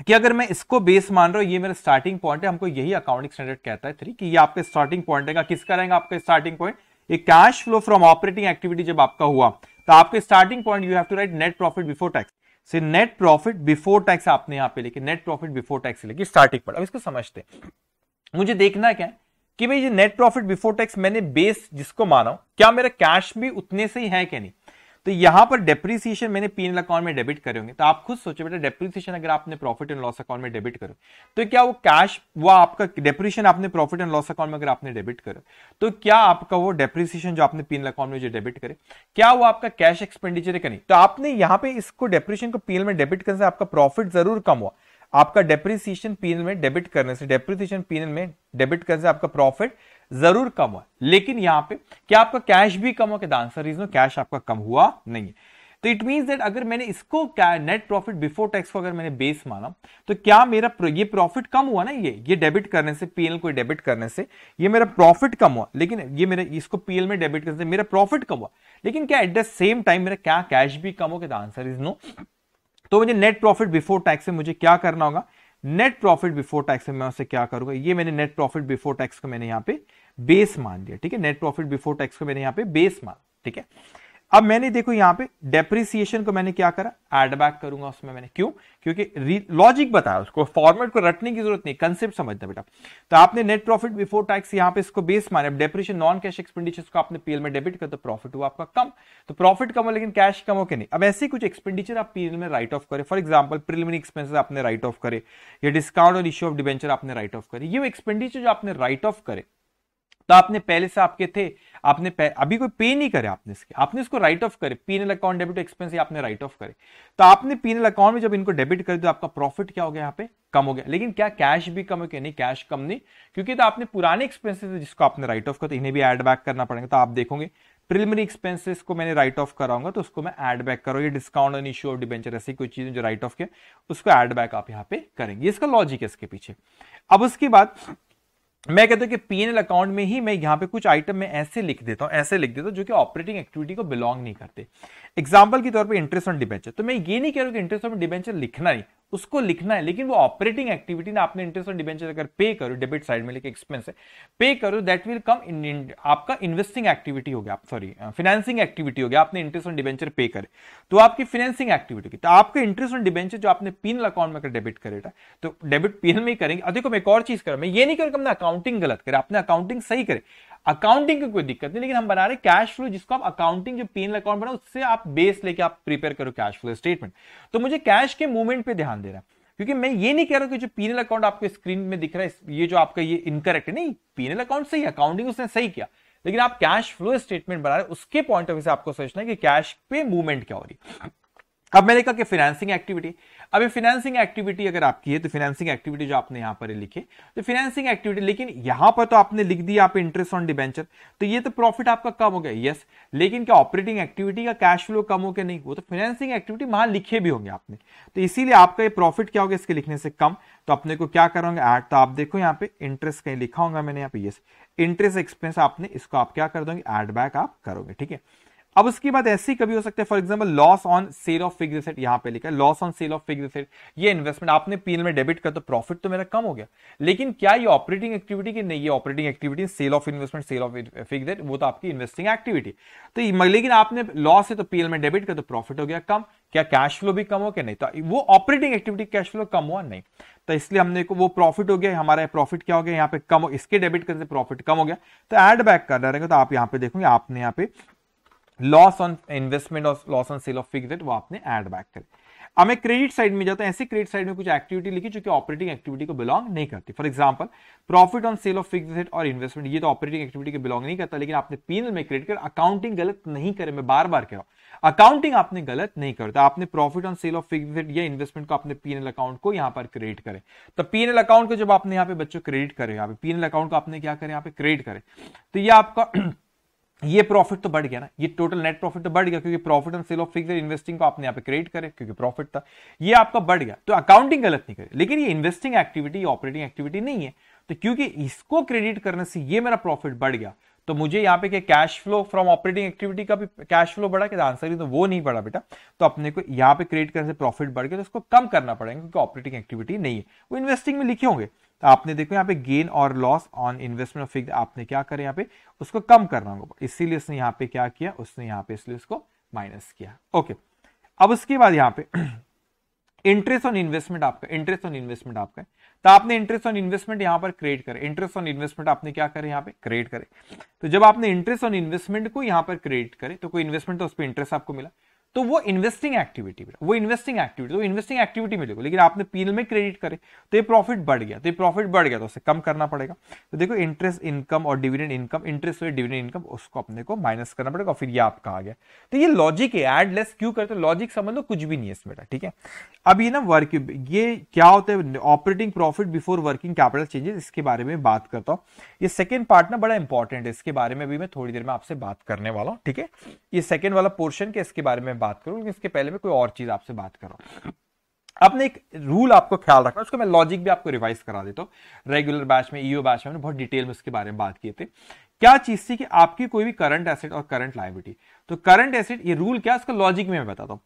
कि अगर मैं इसको बेस मान रहा हूं ये मेरा स्टार्टिंग पॉइंट है हमको यही अकाउंटिंग स्टैंडर्ड कहता है थ्री कि ये आपका स्टार्टिंग पॉइंट है किसका रहेगा आपका स्टार्टिंग पॉइंट ये cash flow from operating activity जब आपका हुआ तो आपके starting point you have to write net profit before tax से नेट प्रॉफिट बिफोर टैक्स आपने यहां पे लेके नेट प्रॉफिट बिफोर टैक्स लेके स्टार्टिंग पॉइंट अब इसको समझते हैं मुझे देखना क्या है कि भाई ये नेट प्रॉफिट बिफोर टैक्स मैंने बेस जिसको माना हूं क्या मेरा कैश भी उतने से ही है क्या नहीं तो यहां पर डेप्रिसिएशन मैंने पी अकाउंट में डेबिट करे होंगे तो आप खुद सोचो बेटा डेप्रिसिएशन अगर आपने प्रॉफिट एंड लॉस अकाउंट में डेबिट करो तो क्या वो कैश वो आपका डेप्रिसिएशन आपने प्रॉफिट एंड लॉस अकाउंट में अगर आपने डेबिट करो तो क्या आपका वो डेप्रिसिएशन जो आपने पीएनएल अकाउंट में जो डेबिट करे क्या वो आपका कैश एक्सपेंडिचर है नहीं तो आपने यहाँ पे इसको डेप्रिसिएशन को पीएल में डेबिट करने से आपका प्रॉफिट जरूर कम हुआ आपका डेप्रिसिएशन पीएनएल में डेबिट करने से डेप्रिसिएशन पीएनएल में डेबिट करने से आपका प्रॉफिट जरूर कम हुआ लेकिन यहां पे क्या आपका कैश भी कम हुआ क्या आंसर इज नो कैश आपका कम हुआ नहीं है तो इट मीन दैट अगर मैंने इसको क्या नेट प्रॉफिट बिफोर टैक्स को अगर मैंने बेस माना तो क्या मेरा ये प्रॉफिट कम हुआ ना ये ये डेबिट करने से पीएल को डेबिट करने से ये मेरा प्रॉफिट कम हुआ लेकिन ये मेरा इसको पीएल में डेबिट करने से मेरा प्रॉफिट कम हुआ लेकिन क्या एट द सेम टाइम मेरा क्या कैश भी कम हो गया आंसर इज नो तो मुझे नेट प्रॉफिट बिफोर टैक्स से मुझे क्या करना होगा नेट प्रॉफिट बिफोर टैक्स से मैं उसे क्या करूंगा ये मैंने नेट प्रॉफिट बिफोर टैक्स को मैंने यहाँ पे बेस मान दिया ठीक है नेट प्रॉफिट बिफोर टैक्स को मैंने यहाँ पे बेस मान ठीक है अब मैंने देखो यहाँ पे डेप्रिसिएशन को मैंने क्या करा एड बैक करूंगा उसमें मैंने क्यों क्योंकि लॉजिक बताया उसको फॉर्मेट को रटने की जरूरत नहीं कंसेप्ट समझना बेटा तो आपने नेट प्रॉफिट बिफोर टैक्स यहाँ पे इसको बेस माना डेप्रिसिएशन नॉन कैश एक्सपेंडिचर्स को आपने पीएल में डेबिट कर तो प्रॉफिट हुआ आपका कम तो प्रॉफिट कम हो लेकिन कैश कम हो के नहीं अब ऐसे कुछ एक्सपेंडिचर आप पीएल में राइट ऑफ करें फॉर एग्जाम्पल प्रिलिमिनरी एक्सपेंसिस आपने राइट ऑफ करे या डिस्काउंट और इश्यू ऑफ डिवेंचर आपने राइट ऑफ करे ये एक्सपेंडिचर जो आपने राइट ऑफ करे तो आपने पहले से आपके थे आपने अभी कोई पे नहीं करे आपने इसके आपने इसको राइट ऑफ करे पीनल अकाउंट डेबिट एक्सपेंस आपने राइट ऑफ करे तो आपने पीनल अकाउंट में जब इनको डेबिट कर दिया आपका प्रॉफिट क्या हो गया यहाँ पे कम हो गया लेकिन क्या कैश भी कम हो गया नहीं कैश कम नहीं क्योंकि तो आपने पुराने एक्सपेंसेस जिसको आपने राइट ऑफ कर इन्हें भी एड बैक करना पड़ेगा तो आप देखोगे प्रिलिमिनरी एक्सपेंसेस को मैंने राइट ऑफ कराऊंगा तो उसको मैं एड बैक ये discount on issue of debenture ऐसी कोई चीज जो राइट ऑफ किया उसको एड बैक आप यहाँ पे करेंगे इसका लॉजिक है इसके पीछे अब उसके बाद मैं कहता हूं कि पीएनएल अकाउंट में ही मैं यहाँ पे कुछ आइटम में ऐसे लिख देता हूँ ऐसे लिख देता हूँ जो कि ऑपरेटिंग एक्टिविटी को बिलोंग नहीं करते एग्जाम्पल के तौर पर इंटरेस्ट ऑन डिबेंचर तो मैं ये नहीं कह रहा हूँ कि इंटरेस्ट ऑन डिबेंचर लिखना नहीं उसको लिखना है लेकिन वो ऑपरेटिंग एक्टिविटी ना आपने इंटरेस्ट और डिबेंचर अगर पे करो डेबिट साइड में लेके एक्सपेंस है पे करो दैट विल कम इन आपका इन्वेस्टिंग एक्टिविटी हो गया सॉरी फाइनेंसिंग एक्टिविटी हो गया आपने इंटरेस्ट और डिबेंचर पे करे तो आपकी फाइनेंसिंग एक्टिविटी की तो आपके इंटरेस्ट और डिबेंचर जो आपने पीनल अकाउंट में डेबिट था तो डेबिट पीनल में ही करेंगे अधिक मैं एक और चीज करूँ मैं ये नहीं करूँ कि हमने अकाउंटिंग गलत करे अपने अकाउंटिंग सही करे अकाउंटिंग की कोई दिक्कत नहीं लेकिन हम बना रहे कैश फ्लो जिसको आप अकाउंटिंग जो पीएनएल अकाउंट बना उससे आप बेस लेके आप प्रिपेयर करो कैश फ्लो स्टेटमेंट तो मुझे कैश के मूवमेंट पे ध्यान दे रहा है क्योंकि मैं ये नहीं कह रहा कि जो पीनल अकाउंट आपको स्क्रीन में दिख रहा है ये जो आपका ये इनकरेक्ट है नहीं पीनल अकाउंट सही अकाउंटिंग उसने सही किया लेकिन आप कैश फ्लो स्टेटमेंट बना रहे उसके पॉइंट ऑफ व्यू से आपको सोचना है कि कैश पे मूवमेंट क्या हो रही है अब मैंने कहा कि फाइनेंसिंग एक्टिविटी अब ये फाइनेंसिंग एक्टिविटी अगर आपकी है तो फाइनेंसिंग एक्टिविटी जो आपने यहां पर लिखे तो फाइनेंसिंग एक्टिविटी लेकिन यहां पर तो आपने लिख दिया आप इंटरेस्ट ऑन डिबेंचर तो ये तो प्रॉफिट आपका कम हो गया यस लेकिन क्या ऑपरेटिंग एक्टिविटी का कैश फ्लो कम हो गया नहीं वो तो फाइनेंसिंग एक्टिविटी वहां लिखे भी होंगे आपने तो इसीलिए आपका ये प्रॉफिट क्या होगा इसके लिखने से कम तो अपने को क्या करोगे एड तो आप देखो यहाँ पे इंटरेस्ट कहीं लिखा होगा मैंने यहाँ पे यस इंटरेस्ट एक्सपेंस आपने इसको आप क्या कर दोगे एड बैक आप करोगे ठीक है अब उसके बाद ऐसी कभी हो सकते हैं for example loss on sale of fixed asset यहां पे लिखा है loss on sale of fixed asset ये इन्वेस्टमेंट आपने पीएल में डेबिट कर तो प्रॉफिट तो मेरा कम हो गया लेकिन क्या ये ऑपरेटिंग एक्टिविटी की नहीं ये operating activity sale of investment sale of fixed asset वो तो आपकी इन्वेस्टिंग एक्टिविटी तो लेकिन आपने लॉस है तो पीएल में डेबिट कर तो प्रॉफिट हो गया कम क्या कैश फ्लो भी कम हो क्या नहीं तो वो ऑपरेटिंग एक्टिविटी कैश फ्लो कम हुआ नहीं तो इसलिए हमने को वो प्रॉफिट हो गया हमारा प्रॉफिट क्या हो गया यहाँ पे कम हो इसके डेबिट करने से प्रॉफिट कम हो गया तो एड बैक करना रहे तो आप यहाँ पे देखोगे आपने यहाँ पे लॉस ऑन इन्वेस्टमेंट और loss on sale of fixed वो आपने एड बैक करे अब मैं क्रेडिट साइड में जाता हूं ऐसे क्रेडिट साइड में कुछ एक्टिविटी लिखी जो कि ऑपरेटिंग एक्टिविटी को बिलोंग नहीं करती for example profit on sale of fixed और इन्वेस्टमेंट ये तो ऑपरेटिंग एक्टिविटी को बिलोंग नहीं करता लेकिन आपने पीनल में क्रेडिट कर अकाउंटिंग गलत नहीं करे मैं बार बार कह रहा हूं अकाउंटिंग आपने गलत नहीं करता आपने profit on sale of fixed या इन्वेस्टमेंट को अपने पीएनएल अकाउंट को यहां पर क्रेडिट करें तो पीएनएल अकाउंट को जब आपने यहां पे बच्चों क्रेडिट करें यहाँ पे पीएनएल अकाउंट को आपने क्या करें यहाँ पे क्रेडिट करें तो ये आपका ये प्रॉफिट तो बढ़ गया ना ये टोटल नेट प्रॉफिट तो बढ़ गया क्योंकि profit and sale of fixed investing को आपने यहाँ पे क्रिएट करे क्योंकि प्रॉफिट था ये आपका बढ़ गया तो अकाउंटिंग गलत नहीं करे लेकिन ये इन्वेस्टिंग एक्टिविटी ऑपरेटिंग एक्टिविटी नहीं है तो क्योंकि इसको क्रेडिट करने से ये मेरा प्रॉफिट बढ़ गया तो मुझे यहाँ पे cash flow from operating activity का भी कैश फ्लो बढ़ा क्या आंसर ही तो वो नहीं बढ़ा बेटा तो अपने को यहाँ पे क्रिएट करने से प्रॉफिट बढ़ गया तो उसको कम करना पड़ेगा क्योंकि ऑपरेटिंग एक्टिविटी नहीं है वो इन्वेस्टिंग में लिखे होंगे तो आपने देखो यहाँ पे गेन और loss on investment of fixed आपने क्या करें यहाँ पे उसको कम करना होगा इसीलिए उसने यहाँ पे क्या किया उसने यहाँ पे इसलिए उसको माइनस किया ओके अब उसके बाद यहाँ पे इंटरेस्ट ऑन इन्वेस्टमेंट आपका इंटरेस्ट ऑन इन्वेस्टमेंट आपका है तो आपने इंटरेस्ट ऑन इन्वेस्टमेंट यहां पर क्रिएट करे इंटरेस्ट ऑन इन्वेस्टमेंट आपने क्या करे यहाँ पे क्रिएट करे तो जब आपने इंटरेस्ट ऑन इन्वेस्टमेंट को यहां पर क्रिएट करे तो कोई इन्वेस्टमेंट तो उस पर इंटरेस्ट आपको मिला तो वो इन्वेस्टिंग एक्टिविटी में वो इन्वेस्टिंग एक्टिविटी तो इन्वेस्टिंग एक्टिविटी में लेकिन आपने पीएल में क्रेडिट करे तो ये प्रॉफिट बढ़ गया तो ये प्रॉफिट बढ़ गया तो उसे कम करना पड़ेगा तो देखो इंटरेस्ट इनकम और dividend income interest rate dividend income उसको अपने को माइनस करना पड़ेगा और फिर ये आपका आ गया तो ये लॉजिक है एड लेस क्यों करते लॉजिक समझ लो कुछ भी नहीं है इसमें ठीक है अब ये ना वर्क ये क्या होता है operating profit before working capital changes इसके बारे में बात करता हूँ ये सेकेंड पार्ट ना बड़ा इंपॉर्टेंट है इसके बारे में भी मैं थोड़ी देर में आपसे बात करने वाला हूँ ठीक है ये सेकेंड वाला पोर्शन के इसके बारे में बात करूं लेकिन इसके पहले मैं कोई और चीज़ आपसे बात कर रहा हूं अपने एक रूल आपको ख्याल रखना उसको मैं लॉजिक भी आपको रिवाइज करा देता हूँ रेगुलर बैच में ईओ e बैच में बहुत डिटेल में उसके बारे में बात किए थे क्या चीज थी कि आपकी कोई भी करंट एसेट और करंट लाइबिलिटी तो करंट एसेट ये रूल क्या उसका लॉजिक में मैं बताता हूँ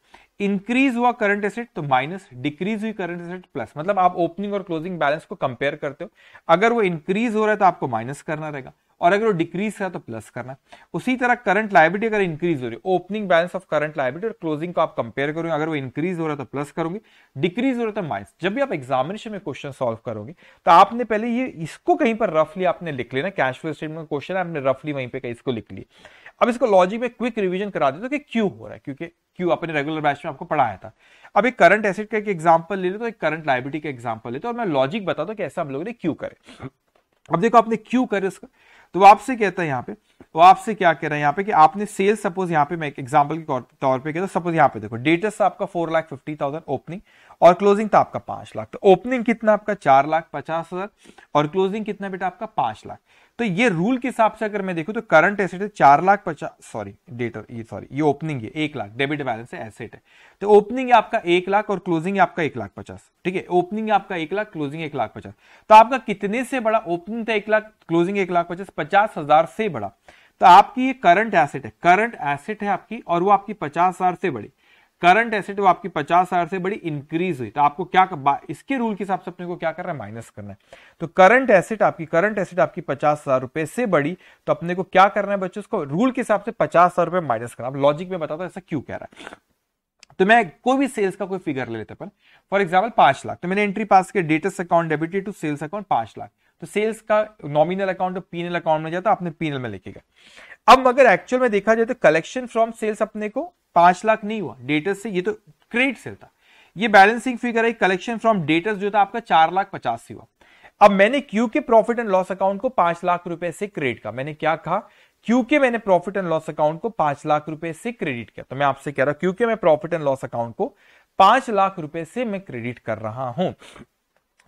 इंक्रीज हुआ करंट एसेट तो माइनस डिक्रीज हुई करंट एसेट प्लस मतलब आप ओपनिंग और क्लोजिंग बैलेंस को कंपेयर करते हो अगर वो इंक्रीज हो रहा है तो आपको माइनस करना रहेगा और अगर वो डिक्रीज है तो प्लस करना उसी तरह करंट लाइबिलिटी अगर इंक्रीज हो रही है opening balance of current liability और क्लोजिंग को आप कंपेयर करोगे अगर वो इंक्रीज हो रहा है तो प्लस करोगे डिक्रीज हो रहा है तो माइनस जब भी आप एग्जामिनेशन में क्वेश्चन सॉल्व करोगे तो आपने पहले ये इसको कहीं पर रफली आपने लिख लेना कैश फ्लो स्टेटमेंट क्वेश्चन आपने रफली वहीं पर इसको लिख लिया अब इसको लॉजिक में क्विक रिविजन करा देते कि क्यों हो रहा है क्योंकि क्यों अपने रेगुलर बैच में आपको पढ़ाया था अब एक करंट एसेट का एक एग्जाम्पल ले लो तो एक करंट लाइबिलिटी का एग्जाम्पल लेते तो और मैं लॉजिक बताता दो कि ऐसा हम लोगों ने क्यों करे अब देखो आपने क्यों करे उसका तो आपसे कहता है यहाँ पे वो आपसे क्या कह रहा है यहाँ पे कि आपने सेल्स सपोज यहाँ पे मैं एक एग्जाम्पल के तौर पे कहता सपोज यहाँ पे देखो डेटस आपका four lakh fifty thousand opening और क्लोजिंग था आपका पांच लाख तो ओपनिंग कितना आपका चार लाख पचास हजार और क्लोजिंग कितना बेटा आपका पांच लाख तो ये रूल के हिसाब से अगर मैं देखूं तो करंट एसेट है चार लाख पचास सॉरी डेटर ये सॉरी ये ओपनिंग है एक लाख डेबिट बैलेंस है एसेट है तो ओपनिंग है आपका एक लाख और क्लोजिंग है आपका एक लाख पचास ठीक है ओपनिंग है आपका एक लाख क्लोजिंग एक लाख पचास तो आपका कितने से बड़ा ओपनिंग था एक लाख क्लोजिंग एक लाख पचास पचास हजार से बड़ा तो आपकी ये करंट एसेट है करंट एसेट है आपकी और वो आपकी पचास हजार से बड़ी करंट एसेट वो आपकी पचास हजार से बड़ी इंक्रीज हुई तो आपको क्या इसके रूल के हिसाब से अपने को क्या करना है माइनस करना है तो करंट एसेट आपकी करंट एसेट आपकी पचास हजार रुपए से बड़ी तो अपने को क्या करना है बच्चों उसको रूल के हिसाब से पचास हजार रुपए माइनस करना आप लॉजिक में बताता हूं ऐसा क्यों कह रहा है तो मैं कोई भी सेल्स का कोई फिगर ले लेते फॉर एग्जाम्पल पांच लाख तो मैंने एंट्री पास के debtors account debited to sales account पांच लाख तो सेल्स का नॉमिनल अकाउंट और पीनल अकाउंट में जाता आपने पीनल में लिखेगा अब अगर एक्चुअल में देखा जाए तो कलेक्शन फ्रॉम सेल्स अपने को पांच लाख नहीं हुआ डेटर्स से ये तो क्रेडिट सेल था ये बैलेंसिंग फिगर है कलेक्शन फ्रॉम डेटर्स जो था आपका चार लाख पचास से हुआ अब मैंने क्यू के प्रॉफिट एंड लॉस अकाउंट को पांच लाख रुपए से क्रेडिट का मैंने क्या कहा क्यू के मैंने प्रॉफिट एंड लॉस अकाउंट को पांच लाख रुपए से क्रेडिट किया तो मैं आपसे कह रहा हूं क्योंकि मैं प्रॉफिट एंड लॉस अकाउंट को पांच लाख रुपए से मैं क्रेडिट कर रहा हूं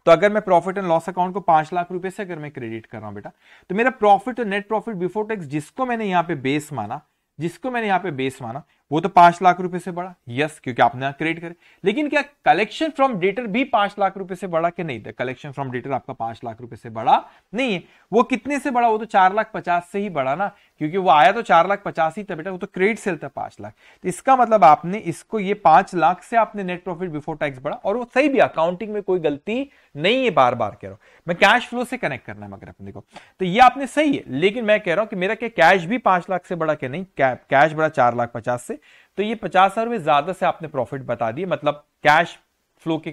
तो अगर मैं प्रॉफिट एंड लॉस अकाउंट को पांच लाख रुपए से अगर मैं क्रेडिट कर रहा हूं बेटा तो मेरा प्रॉफिट और नेट प्रॉफिट बिफोर टैक्स जिसको मैंने यहां पे बेस माना जिसको मैंने यहां पे बेस माना वो तो पांच लाख रुपए से बढ़ा यस yes, क्योंकि आपने क्रिएट करे लेकिन क्या कलेक्शन फ्रॉम डेटर भी पांच लाख रुपए से बढ़ा कि नहीं था कलेक्शन फ्रॉम डेटर आपका पांच लाख रुपए से बढ़ा नहीं है वो कितने से बढ़ा वो तो चार लाख पचास से ही बढ़ा ना क्योंकि वो आया तो चार लाख पचास ही था बेटा तो वो तो क्रेडिट सेल था पांच लाख तो इसका मतलब आपने इसको ये पांच लाख से आपने नेट प्रॉफिट बिफोर टैक्स बढ़ा और वो सही भी अकाउंटिंग में कोई गलती नहीं है बार बार कह रहा हूं मैं कैश फ्लो से कनेक्ट करना है मगर अपने को तो ये आपने सही है लेकिन मैं कह रहा हूं कि मेरा क्या कैश भी पांच लाख से बढ़ा क्या नहीं कैश बढ़ा चार लाख पचास से तो ये पचास हजार रुपए ज़्यादा से आपने प्रॉफिट बता दिए मतलब कैश फ्लो के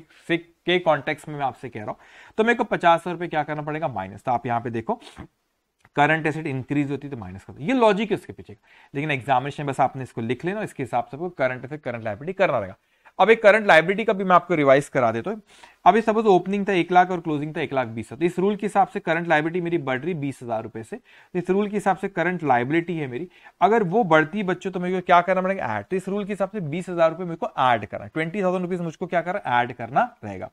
के कॉन्टेक्स्ट में मैं आपसे कह रहा हूं तो मेरे को पचास हजार रुपए क्या करना पड़ेगा माइनस तो आप यहां पे देखो करंट एसेट इंक्रीज होती तो माइनस करते ये लॉजिक है उसके पीछे लेकिन एग्जामिनेशन बस आपने इसको लिख लेना इसके हिसाब से आपको करंट एसेट करंट लाइबिलिटी करना रहेगा अब एक करंट लाइब्रेटी का भी मैं आपको रिवाइज करा देता हूँ अभी सपोज ओपनिंग था एक लाख और क्लोजिंग था एक लाख बीस हजार तो इस रूल के हिसाब से करंट लाइब्रेटी मेरी बढ़ रही बीस हजार रुपए से तो इस रूल के हिसाब से करंट लाइब्रेटी है मेरी अगर वो बढ़ती बच्चों तो मेरे को क्या करना पड़ेगा ऐड तो इस रूल के हिसाब से बीस हजार रुपये मेरे को ऐड करना ट्वेंटी थाउजेंड रुपीज मुझको क्या करना ऐड करना रहेगा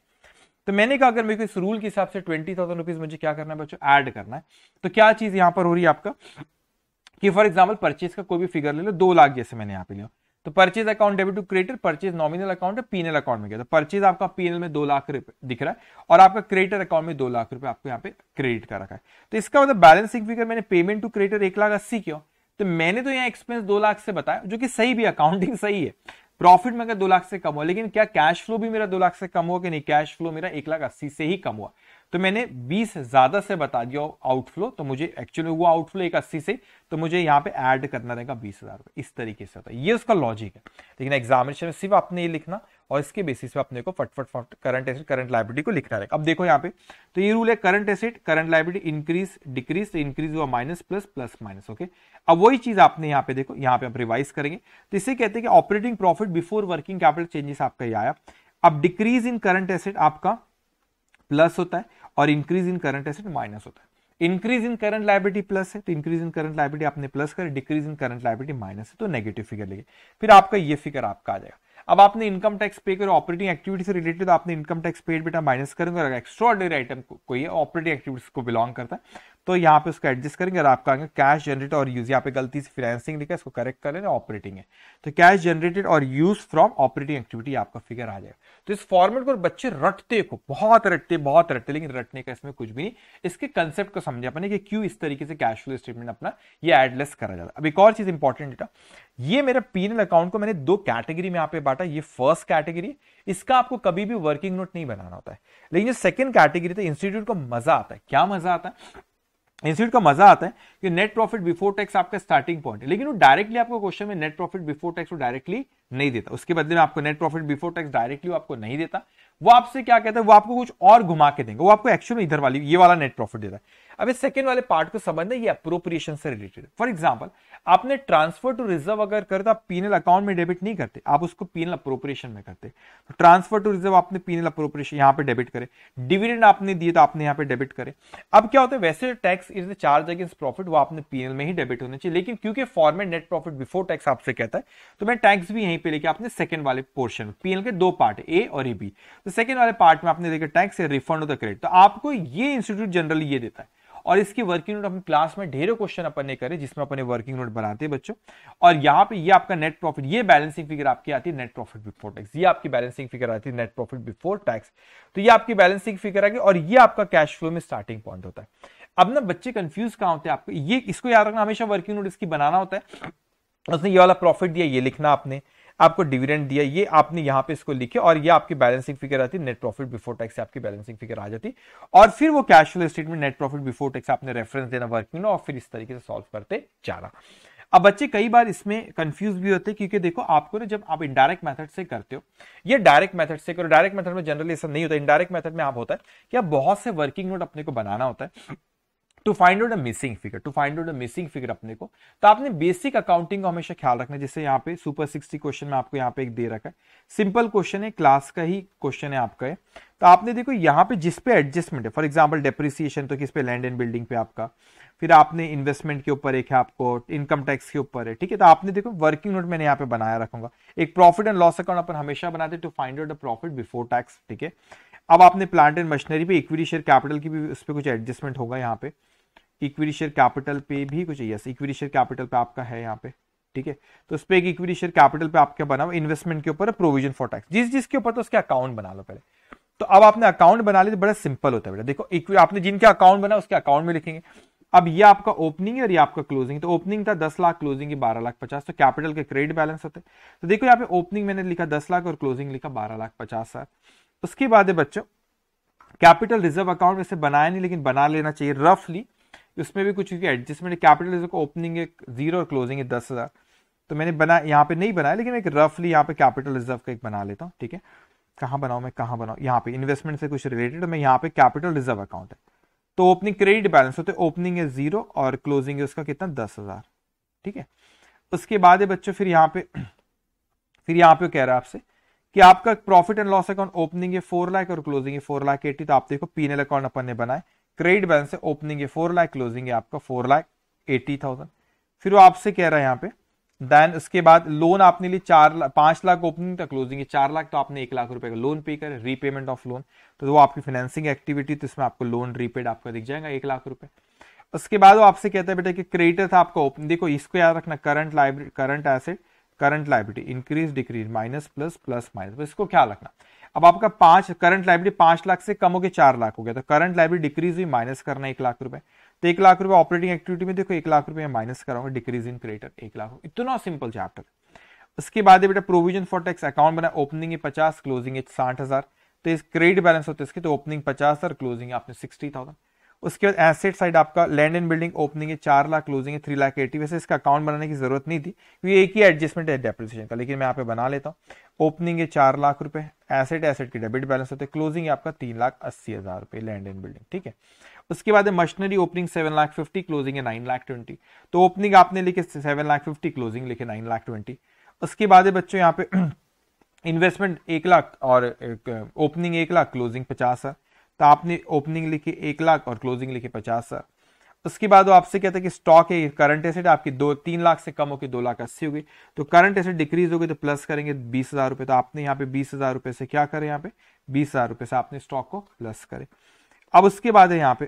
तो मैंने कहा अगर मेरे को इस रूल के हिसाब से ट्वेंटी थाउजेंड रुपीज मुझे क्या करना है बच्चों ऐड करना है तो क्या चीज यहाँ पर हो रही है आपका कि फॉर एग्जाम्पल परचेज का कोई भी फिगर ले लो दो लाख जैसे मैंने यहाँ पे लिया तो purchase account debit to creditor purchase nominal account है पीएनएल अकाउंट में गया तो परचेज आपका पीएनएल में दो लाख रुपए दिख रहा है और आपका क्रेडिटर अकाउंट में दो लाख रुपए आपको यहाँ पे क्रेडिट कर रखा है तो इसका मतलब बैलेंसिंग फिगर मैंने पेमेंट टू क्रेडिटर एक लाख अस्सी क्यों तो मैंने तो यहाँ एक्सपेंस दो लाख से बताया जो कि सही भी अकाउंटिंग सही है प्रॉफिट में अगर दो लाख से कम हुआ लेकिन क्या कैश फ्लो भी मेरा दो लाख से कम हुआ कि नहीं कैश फ्लो मेरा एक लाख अस्सी से ही कम हुआ तो मैंने 20 ज्यादा से बता दिया आउटफ्लो तो मुझे एक्चुअली हुआ आउटफ्लो एक अस्सी से तो मुझे यहाँ पे ऐड करना रहेगा बीस हजार रुपये इस तरीके से होता है ये उसका लॉजिक है लेकिन एग्जामिनेशन में सिर्फ आपने ये लिखना और इसके बेसिस पे अपने को फटफट फट करंट एसेट करंट लाइब्रेटी को लिखना रहेगा अब देखो यहाँ पे तो ये रूल है current asset current liability increase decrease तो इंक्रीज हुआ minus plus plus minus okay अब वही चीज आपने यहाँ पे देखो यहाँ पे आप रिवाइज करेंगे तो इसे कहते हैं कि operating profit before working capital changes आपका ये आया अब डिक्रीज इन करंट एसेट आपका प्लस होता है और increase in current asset minus होता है increase in current liability plus है तो इंक्रीज इन करंट लाइबिलिटी आपने प्लस कर decrease in current liability minus है तो नेगेटिव फिगर लेंगे फिर आपका ये फिगर आपका आ जाएगा अब आपने इनकम टैक्स पे करो ऑपरेटिंग एक्टिविटी से रिलेटेड तो आपने इनकम टैक्स पेड बेटा माइनस करेंगे और एक्स्ट्रा आइटम को, कोई ऑपरेटिंग एक्टिविटीज को बिलोंग करता है तो यहाँ पे उसको एडजस्ट करेंगे और आपका आएगा कैश जनरेट और यूज यहाँ पे गलती से फाइनेंसिंग लिखा इसको करेक्ट कर लेना ऑपरेटिंग है तो कैश जनरेटेड और यूज फ्रॉम ऑपरेटिंग एक्टिविटी आपका फिगर आ जाएगा तो इस फॉर्मेट को बच्चे रटते को बहुत रटते बहुत रटते लेकिन रटने का इसमें कुछ भी नहीं इसके कंसेप्ट को समझे अपने कि क्यों इस तरीके से कैश फ्लो स्टेटमेंट अपना ये एडलेस करा जाता है अब एक और चीज इंपॉर्टेंट डेटा ये मेरा पीएनएल अकाउंट को मैंने दो कैटेगरी में यहाँ पे बांटा ये फर्स्ट कैटेगरी इसका आपको कभी भी वर्किंग नोट नहीं बनाना होता है लेकिन जो सेकंड कैटेगरी था इंस्टीट्यूट को मजा आता है क्या मजा आता है इंस्टीट्यूट का मजा आता है कि नेट प्रॉफिट बिफोर टैक्स आपका स्टार्टिंग पॉइंट है लेकिन वो डायरेक्टली आपको क्वेश्चन में नेट प्रॉफिट बिफोर टैक्स वो डायरेक्टली नहीं देता उसके बदले में आपको net profit before tax directly आपको नहीं देता वो आपसे क्या कहता है वो आपको कुछ और घुमा के देंगे वो आपको एक्चुअल में इधर वाली ये वाला नेट प्रॉफिट देता है अब इस सेकेंड वाले पार्ट को समझना ये अप्रोप्रिएशन से रिलेटेड फॉर एग्जाम्पल आपने ट्रांसफर टू रिजर्व अगर करते तो आप पीनल अकाउंट में डेबिट नहीं करते आप उसको पीनल अप्रोप्रिएशन में करते तो ट्रांसफर टू रिजर्व आपने पीनल अप्रोप्रिएशन यहाँ पे डेबिट करे डिविडेंड आपने दिए तो आपने यहाँ पे डेबिट करे अब क्या होता है वैसे tax is the charge against profit वो आपने पीनल में ही डेबिट होना चाहिए लेकिन क्योंकि format net profit before tax आपसे कहता है तो मैं टैक्स भी यहीं पर लेके आपने सेकंड वाले पोर्शन में पीएल के दो पार्ट ए और ए बी तो सेकंड वाले पार्ट में आपने देखा tax refund of the credit तो आपको ये इंस्टीट्यूट जनरली ये देता है और इसकी वर्किंग नोट अपनी क्लास में ढेरों क्वेश्चन अपन ने करे जिसमें अपने वर्किंग नोट बनाते हैं बच्चों और यहाँ पे ये आपका नेट प्रॉफिट ये बैलेंसिंग फिगर आपकी आती है नेट प्रॉफिट बिफोर टैक्स ये आपकी बैलेंसिंग फिगर आती है नेट प्रॉफिट बिफोर टैक्स तो ये आपकी बैलेंसिंग फिगर आ गई और ये आपका कैश फ्लो में स्टार्टिंग पॉइंट होता है अब ना बच्चे कंफ्यूज कहाँ होते हैं आपको ये इसको याद रखना हमेशा वर्किंग नोट इसकी बनाना होता है उसने ये वाला प्रॉफिट दिया ये लिखना आपने आपको डिविडेंड दिया ये आपने यहां पे इसको लिखे और ये आपकी बैलेंसिंग फिगर आती नेट प्रॉफिट बिफोर टैक्स आपकी बैलेंसिंग फिगर आ जाती और फिर वो cash flow statement net profit before tax आपने रेफरेंस देना वर्किंग और फिर इस तरीके से सॉल्व करते जाना अब बच्चे कई बार इसमें कंफ्यूज भी होते हैं क्योंकि देखो आपको ना जब आप इनडायरेक्ट मेथड से करते हो ये डायरेक्ट मेथड से करो डायरेक्ट मेथड में जनरली ऐसा नहीं होता इनडायरेक्ट मेथड में आप होता है कि आप बहुत से वर्किंग नोट अपने को बनाना होता है to find out a missing figure to find out a missing figure अपने को तो आपने बेसिक अकाउंटिंग को हमेशा ख्याल रखना जैसे यहाँ पे सुपर सिक्सटी क्वेश्चन में आपको यहाँ पे एक दे रखा है सिंपल क्वेश्चन है क्लास का ही क्वेश्चन है आपका है तो आपने देखो यहाँ पे जिस पे एडजस्टमेंट है फॉर एग्जाम्पल डेप्रिसिएशन तो किस पे लैंड एंड बिल्डिंग पे आपका फिर आपने इन्वेस्टमेंट के ऊपर एक है आपको इनकम टैक्स के ऊपर है ठीक है तो आपने देखो वर्किंग नोट मैंने यहाँ पे बनाया रखूंगा एक प्रॉफिट एंड लॉस अकाउंट अपन हमेशा बनाते to find out a profit before tax ठीक है अब आपने प्लांट एंड मशीनरी पे इक्विटी शेयर कैपिटल की भी उस पर कुछ एडजस्टमेंट होगा यहाँ पे इक्विटी शेयर कैपिटल पे भी कुछ यस इक्विटी शेयर कैपिटल पे आपका है यहाँ पे ठीक है तो उस पर एक इक्विटी शेयर कैपिटल पे आपका बना हुआ इन्वेस्टमेंट के ऊपर प्रोविजन फॉर टैक्स जिस जिसके ऊपर तो उसके अकाउंट बना लो पहले तो अब आपने अकाउंट बना लिया तो बड़ा सिंपल होता है बेटा देखो आपने जिनके अकाउंट बना उसके अकाउंट में लिखेंगे अब ये आपका ओपनिंग है और ये आपका क्लोजिंग तो ओपनिंग था दस लाख क्लोजिंग बारह लाख पचास तो कैपिटल के क्रेडिट बैलेंस होते तो देखो यहाँ पे ओपनिंग मैंने लिखा दस लाख और क्लोजिंग लिखा बारह लाख पचास हजार उसके बाद है बच्चों कैपिटल रिजर्व अकाउंट वैसे बनाया नहीं लेकिन बना लेना चाहिए रफली उसमें भी कुछ एडजस्टमेंट कैपिटल को ओपनिंग है जीरो और क्लोजिंग है दस हज़ार तो मैंने बना यहाँ पे नहीं बनाया लेकिन एक रफली यहाँ पे कैपिटल रिजर्व का एक बना लेता हूँ ठीक है कहाँ बनाऊँ मैं कहाँ बनाऊँ यहाँ पे इन्वेस्टमेंट से कुछ रिलेटेड मैं यहाँ पे कैपिटल रिजर्व अकाउंट है तो ओपनिंग क्रेडिट बैलेंस होते ओपनिंग है जीरो और क्लोजिंग है उसका कितना दस हज़ार ठीक है उसके बाद है बच्चों फिर यहाँ पे फिर यहाँ पे कह रहा है आपसे कि आपका profit and loss account opening है फोर लाख और क्लोजिंग है फोर लाख एटी तो आप देखो पीनल अकाउंट अपन ने बनाए क्रेडिट बैलेंस है ओपनिंग है फोर लाख क्लोजिंग है आपका फोर लाख एटी थाउजेंड फिर वो आपसे कह रहा है यहाँ पे देन उसके बाद लोन आपने लिए चार पांच लाख ओपनिंग था क्लोजिंग है चार लाख तो आपने एक लाख रुपए का लोन पे कर रीपेमेंट ऑफ लोन तो वो आपकी फाइनेंसिंग एक्टिविटी तो इसमें आपको लोन रीपेड आपका दिख जाएगा एक लाख रुपए उसके बाद वो आपसे कहता है बेटा कि क्रेडिटर था आपका ओपन देखो इसको याद रखना current liability current asset current liability increase decrease minus plus plus minus इसको क्या रखना अब आपका पांच करंट लाइब्रेरी पांच लाख से कम हो गया चार लाख हो गया तो करंट लाइब्रेरी डिक्रीज हुई माइनस करना है एक लाख रुपए तो एक लाख रुपए ऑपरेटिंग एक्टिविटी में देखो एक लाख रुपए माइनस कराऊंगा डिक्रीज इन क्रेडिटर एक लाख इतना सिंपल चैप्टर उसके बाद बेटा प्रोविजन फॉर टैक्स अकाउंट बना ओपनिंग पचास क्लोजिंग साठ हजार तो इस क्रेडिट बैलेंस होते इसके तो ओपनिंग पचास और क्लोजिंग आपने सिक्सटी थाउजेंड उसके बाद एसेट साइड आपका लैंड एंड बिल्डिंग ओपनिंग है चार लाख क्लोजिंग है थ्री लाख एटी वैसे इसका अकाउंट बनाने की जरूरत नहीं थी क्योंकि एक ही एडजस्टमेंट है डेप्रिसिएशन का लेकिन मैं यहाँ पे बना लेता हूँ ओपनिंग है चार लाख रुपए एसेट एसेट के डेबिट बैलेंस होते हैं क्लोजिंग है आपका तीन लाख अस्सी हजार रुपए लैंड एंड बिल्डिंग ठीक है उसके बाद machinery opening seven lakh fifty closing है नाइन लाख ट्वेंटी तो ओपनिंग आपने लिखे सेवन लाख फिफ्टी क्लोजिंग लिखे नाइन लाख ट्वेंटी उसके बाद बच्चों यहाँ पे इन्वेस्टमेंट एक लाख और ओपनिंग एक लाख क्लोजिंग पचास हजार तो आपने ओपनिंग लिखी एक लाख और क्लोजिंग लिखी पचास हजार उसके बाद वो आपसे कहते हैं कि स्टॉक है करंट एसेट आपकी दो तीन लाख से कम होकर दो लाख अस्सी होगी तो करंट एसेट डिक्रीज होगी तो प्लस करेंगे बीस हजार रुपए तो आपने यहाँ पे बीस हजार रुपए से क्या करें यहाँ पे बीस हजार रुपये से आपने स्टॉक को प्लस करें अब उसके बाद है यहाँ पे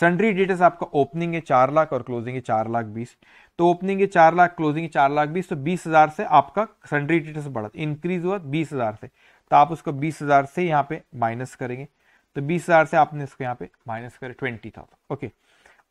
सन्ड्री डेटस आपका ओपनिंग है चार लाख और क्लोजिंग है चार लाख बीस तो ओपनिंग है चार लाख क्लोजिंग है चार लाख बीस तो बीस हजार से आपका सन्ड्री डेटस बढ़ा इंक्रीज हुआ बीस हजार से तो आप उसको बीस हजार से यहाँ पे माइनस करेंगे तो बीस हजार से आपने इसको यहाँ पे माइनस करे ट्वेंटी थाउजेंड ओके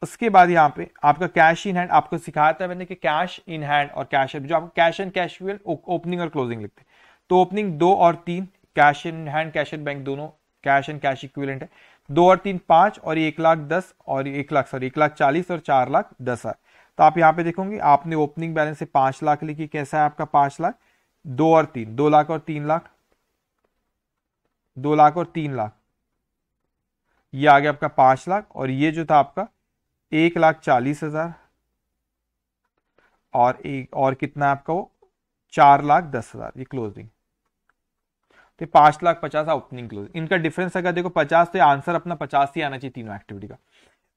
उसके बाद यहाँ पे आपका कैश इन हैंड आपको सिखाया था मैंने कि कैश इन हैंड और कैश जो आपको कैश एंड कैश ओपनिंग और क्लोजिंग लिखते हैं तो ओपनिंग दो और तीन cash in hand cash and bank दोनों कैश एंड कैश इक्विवेलेंट है दो और तीन पांच और एक लाख दस और एक लाख सॉरी एक लाख चालीस और चार लाख दस हजार तो आप यहाँ पे देखोगे आपने ओपनिंग बैलेंस से पांच लाख लिखी कैसा है आपका पांच लाख दो और तीन दो लाख और तीन लाख दो लाख और तीन लाख ये आ गया आपका पांच लाख और ये जो था आपका एक लाख चालीस हज़ार और एक और कितना है आपका वो चार लाख दस हज़ार ये क्लोजिंग तो पांच लाख पचास ओपनिंग क्लोज इनका डिफरेंस अगर देखो पचास तो आंसर अपना पचास ही आना चाहिए तीनों एक्टिविटी का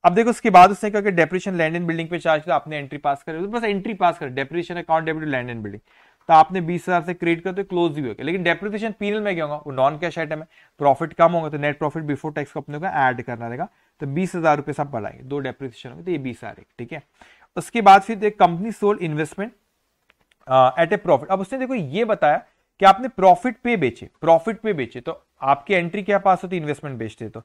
अब देखो उसके बाद उसने कहा कि लैंड एंड बिल्डिंग पे चार्ज किया आपने एंट्री पास करी बस एंट्री पास कर depreciation account debit land and building तो आपने बीस हजार से क्रिएट करते क्लोज भी हो गया लेकिन डेप्रिसिएशन पीनल में क्या होगा वो नॉन कैश आइटम है प्रॉफिट कम होगा तो नेट प्रॉफिट बिफोर टैक्स को अपने ऐड करना रहेगा तो बीस हजार रुपये सब बढ़ाएंगे दो डेप्रिसिएशन होंगे तो ये बीस हजार ठीक है उसके बाद फिर company sold investment at a profit अब उसने देखो ये बताया कि आपने प्रॉफिट पे बेचे प्रॉफिट पे बेचे तो आपकी एंट्री क्या पास होती इन्वेस्टमेंट बेचते तो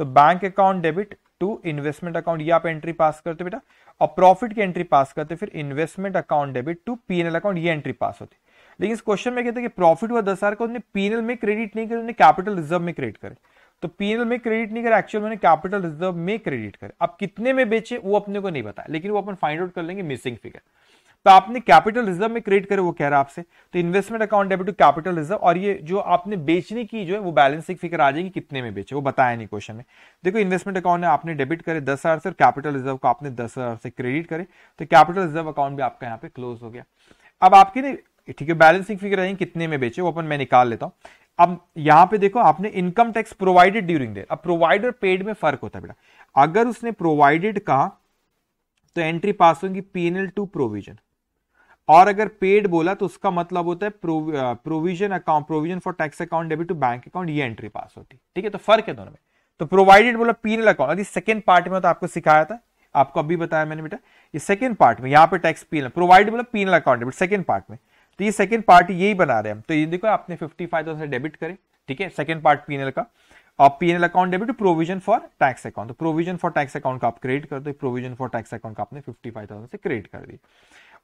तो bank account debit to investment account ये आप एंट्री पास करते बेटा और प्रॉफिट की एंट्री पास करते फिर investment account debit to PNL account ये एंट्री पास होती लेकिन इस क्वेश्चन में कहते कि प्रॉफिट हुआ दस हजार का उन्हें पीएनएल में क्रेडिट नहीं करे उन्हें कैपिटल रिजर्व में क्रेडिट करे तो पीएनएल में क्रेडिट नहीं करे एक्चुअल में कैपिटल रिजर्व में क्रेडिट करे अब कितने में बेचे वो अपने को नहीं बताया लेकिन वो अपन फाइंड आउट कर लेंगे मिसिंग फिगर तो आपने कैपिटल रिजर्व में क्रिएट करे वो कह रहा है आपसे तो investment account debit to capital reserve और ये जो आपने बेचने की जो है वो बैलेंसिंग फिगर आ जाएगी कितने में बेचे वो बताया नहीं क्वेश्चन में देखो इन्वेस्टमेंट अकाउंट आपने डेबिट करे दस हजार से और कैपिटल रिजर्व को आपने दस हजार से क्रेडिट करे तो कैपिटल रिजर्व अकाउंट भी आपका यहाँ पे क्लोज हो गया अब आपकी ने ठीक है बैलेंसिंग फिगर आएंगे कितने में बेचे वो अपन मैं निकाल लेता हूँ अब यहां पे देखो आपने income tax provided during the year अब प्रोवाइडर पेड में फर्क होता है बेटा अगर उसने प्रोवाइडेड कहा तो एंट्री पास होगी पीएनएल टू प्रोविजन और अगर पेड बोला तो उसका मतलब होता है provision account provision for tax account debit to bank account ये एंट्री पास होती है ठीक है तो फर्क है दोनों में तो प्रोवाइडेड बोला पीनल अकाउंट अभी सेकंड पार्ट में तो आपको सिखाया था आपको अभी बताया मैंने बेटा ये सेकेंड पार्ट में यहाँ पे टैक्स पीनल प्रोवाइडेड बोला PNL account debit second part में तो ये सेकंड पार्ट यही बना रहे हम तो ये देखो आपने फिफ्टी फाइव थाउजेंड डेबिट करे ठीक है सेकेंड पार्ट पीनल का और PNL account debit provision for tax account तो प्रोविजन फॉर टैक्स अकाउंट का आप क्रिएट कर दो प्रोविजन फॉर टैक्स अकाउंट का आपने फिफ्टी फाइव थाउजेंड से क्रिएट कर दिया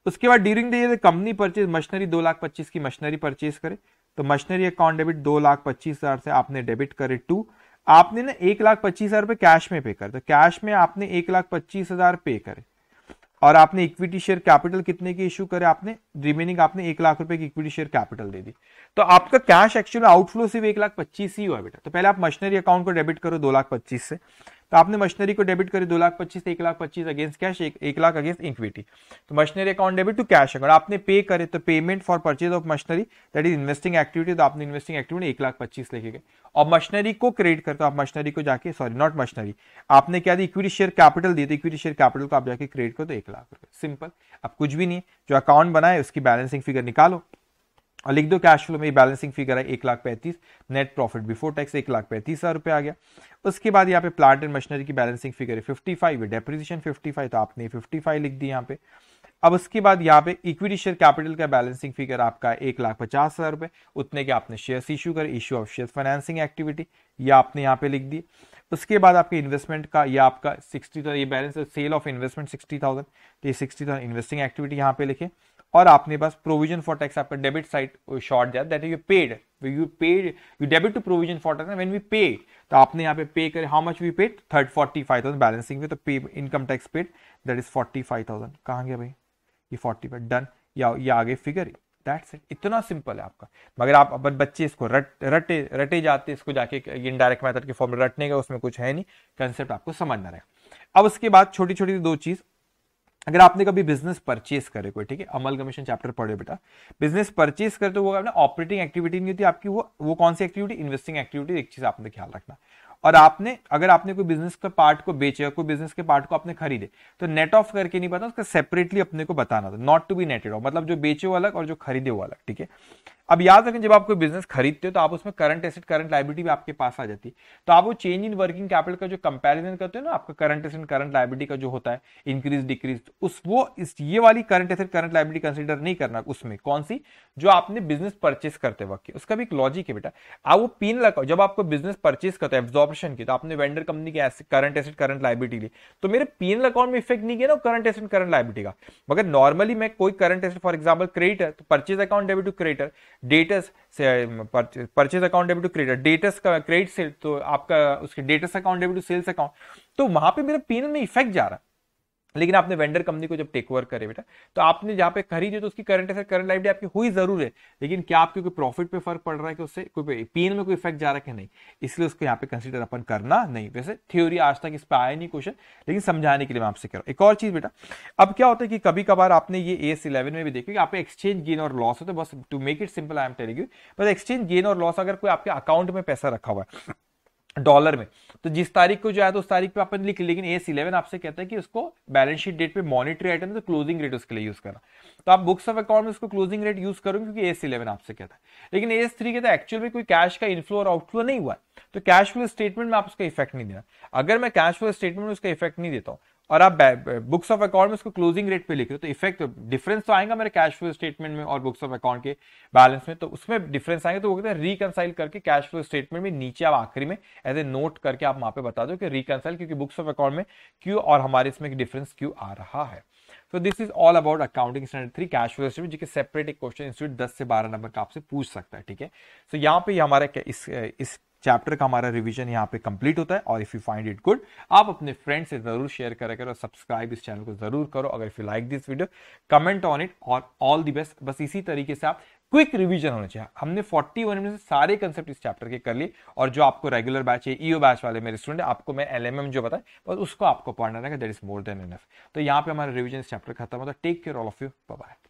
उसके बाद during the year company purchase machinery दो लाख पच्चीस की मशीनरी परचेज करे तो मशीनरी अकाउंट डेबिट दो लाख पच्चीस हजार से आपने डेबिट करे टू आपने ना एक लाख पच्चीस हजार रुपए कैश में पे कर तो कैश में आपने एक लाख पच्चीस हजार पे करे और आपने इक्विटी शेयर कैपिटल कितने की इशू करे आपने रिमेनिंग आपने एक लाख रुपए की इक्विटी शेयर कैपिटल दे दी तो आपका कैश एक्चुअल आउटफ्लो सिर्फ एक लाख पच्चीस ही हुआ बेटा तो पहले आप मशीनरी अकाउंट को डेबिट करो दो लाख पच्चीस से तो आपने मशीनरी को डेबिट करी दो लाख पच्चीस एक लाख पच्चीस अगेंस्ट कैश एक, एक लाख अगेंस्ट इक्विटी तो machinery account debit to cash अगर आपने पे करे तो payment for purchase of machinery that is investing activity तो आपने इन्वेस्टिंग एक्टिविटी एक लाख पच्चीस लेके गए और मशीनरी को क्रेडिट करते हो आप मशीनरी को जाके सॉरी नॉट मशीनरी आपने क्या दी इक्विटी शेयर कैपिटल दी तो इक्विटी शेयर कैपिटल को आप जाके क्रेडिट करो तो एक लाख रुपए सिंपल अब कुछ भी नहीं जो अकाउंट बनाए उसकी बैलेंसिंग फिगर निकालो और लिख दो कैश फ्लो में बैलेंसिंग फिगर है एक लाख पैंतीस नेट प्रॉफिट बिफोर टैक्स एक लाख पैंतीस हज़ार रुपये आ गया उसके बाद यहाँ पे प्लांट एंड मशीनरी की बैलेंसिंग फिगर है fifty five depreciation fifty five तो आपने फिफ्टी फाइव लिख दी यहाँ पे अब उसके बाद यहाँ पे इक्विटी शेयर कैपिटल का बैलेंसिंग फिगर आपका एक लाख पचास हज़ार रुपये उतने के आपने शेयर्स इशू कर issue of share financing activity ये आपने यहाँ पे लिख दी उसके बाद आपके इन्वेस्टमेंट का ये आपका सिक्सटी ये balance sale of investment sixty thousand तो ये सिक्सटी थाउजेंड इन्वेस्टिंग एक्टिविटी यहाँ पे लिखे और आपने पास प्रोविजन फॉर टैक्स आपका डेबिट साइड शॉर्ट जाए that you paid you paid you debit to provision for tax when we pay तो आपने यहाँ पे पे कर how much we paid third forty five thousand balancing में तो pay income tax paid that is forty five thousand कहाँ गया भाई ये फोर्टी फाइव डन या ये आगे फिगर दैट्स इट इतना सिंपल है आपका मगर आप अपन बच्चे इसको रट रटे रटे जाते इसको जाके इनडायरेक्ट मेथड के फॉर्म में रटने का उसमें कुछ है नहीं कंसेप्ट आपको समझना रहेगा अब उसके बाद छोटी छोटी दो चीज़ अगर आपने कभी बिजनेस परचेस करे कोई ठीक है अमल कमीशन चैप्टर पढ़े बेटा बिजनेस परचेस करते हो वो ऑपरेटिंग एक्टिविटी नहीं होती आपकी वो वो कौन सी एक्टिविटी इन्वेस्टिंग एक्टिविटी एक चीज आपने ख्याल रखना और आपने अगर आपने कोई बिजनेस के पार्ट को बेचे या कोई बिजनेस के पार्ट को आपने खरीदे तो नेट ऑफ करके नहीं पता उसका सेपरेटली अपने को बताना था not to be netted off मतलब जो बेचे वो अलग और जो खरीदे वो अलग ठीक है अब याद रखें जब आप कोई बिजनेस खरीदते हो तो आप उसमें करंट एसेट करंट लाइबिलिटी भी आपके पास आ जाती है तो आप वो चेंज इन वर्किंग कैपिटल का जो कंपेरिजन करते हो ना आपका करंट एसेट करंट लाइबिलिटी का जो होता है इंक्रीज डिक्रीज तो उस वो इस ये वाली current asset current liability consider नहीं करना उसमें कौन सी जो आपने बिजनेस परचेस करते वक्त उसका भी एक लॉजिक है बेटा आप वो पीन लगा जब आपको बिजनेस परचेस करते हो एब्जॉर्ब ऑप्शन की तो आपने वेंडर कंपनी के करंट एसेट करंट लाइबिलिटी ली तो मेरे पी पीएनएल अकाउंट में इफेक्ट नहीं किया ना करंट एसेट करंट लाइबिलिटी का मगर नॉर्मली मैं कोई current asset for example creditor तो purchase account debit to creditor debtors purchase account debit to creditor debtors का क्रेडिट सेल तो आपका उसके debtors account debit to sales account तो वहां पर मेरे पीएनएल में इफेक्ट जा रहा है लेकिन आपने वेंडर कंपनी को जब टेक ओवर करे बेटा तो आपने जहाँ पे खरीदी तो उसकी करंट असर करंट लाइफ डे आपकी हुई जरूर है लेकिन क्या आपके कोई प्रॉफिट पे फर्क पड़ रहा है कि उससे कोई पीएन में कोई इफेक्ट जा रहा है कि नहीं इसलिए उसको यहाँ पे कंसिडर अपन करना नहीं वैसे थ्योरी आज तक इस पर आया नहीं क्वेश्चन लेकिन समझाने के लिए मैं आपसे कह रहा हूँ एक और चीज बेटा अब क्या होता है कि कभी कभार आपने ये एस इलेवन में भी देखा कि आपके एक्सचेंज गेन और लॉस होते बस to make it simple I am telling you बस एक्सचेंज गेन और लॉस अगर कोई आपके अकाउंट में पैसा रखा हुआ है डॉलर में तो जिस तारीख को जो है तो उस तारीख पे आपने लिख लेकिन एस इलेवन आपसे कहता है कि उसको बैलेंस शीट डेट पे मॉनिटरी आइटम तो क्लोजिंग रेट उसके लिए यूज करना तो आप बुक्स ऑफ अकाउंट में उसको क्लोजिंग रेट यूज करूँ क्योंकि एस इलेवन आपसे कहता है लेकिन एस थ्री कहता है एक्चुअल में कोई कैश का इन्फ्लो और आउटफ्लो नहीं हुआ तो कैश फ्लो स्टेटमेंट में आप उसका इफेक्ट नहीं देना अगर मैं कैश फ्लो स्टेटमेंट में उसका इफेक्ट नहीं देता हूँ और आप बुक्स ऑफ अकाउंट में उसको क्लोजिंग रेट पे लिख रहे हो तो इफेक्ट डिफरेंस तो, तो आएगा मेरे कैश फ्लो स्टेटमेंट में और बुक्स ऑफ अकाउंट के बैलेंस में तो उसमें डिफरेंस आएंगे तो वो कहते हैं रिकनसाइल करके कैश फ्लो स्टेटमेंट में नीचे आप आखिरी में एज ए नोट करके आप वहां पे बता दो कि रिकनसाइल क्योंकि बुक्स ऑफ अकाउंट में क्यों और हमारे इसमें डिफरेंस क्यों आ रहा है so this is all about accounting standard three cash flow statement जिसके सेपरेट एक क्वेश्चन इंस्टीट्यूट दस से बारह नंबर का आपसे पूछ सकता है ठीक है सो यहाँ पे हमारे इस, इस चैप्टर का हमारा रिविजन यहाँ पे कंप्लीट होता है और if you find it good आप अपने फ्रेंड से जरूर शेयर करा करो सब्सक्राइब इस चैनल को जरूर करो अगर if you like this video comment on it और ऑल दी बेस्ट बस इसी तरीके से आप क्विक रिवीजन होना चाहिए हमने 41 मिनट से सारे कंसेप्ट इस चैप्टर के कर लिए और जो आपको रेगुलर बैच है ईओ बैच वाले मेरे स्टूडेंट आपको मैं एलएमएम जो बताए बस उसको आपको पढ़ना रहेगा that is more than enough तो यहाँ पे हमारा रिवीजन इस चैप्टर खत्म होता है take care all of you bye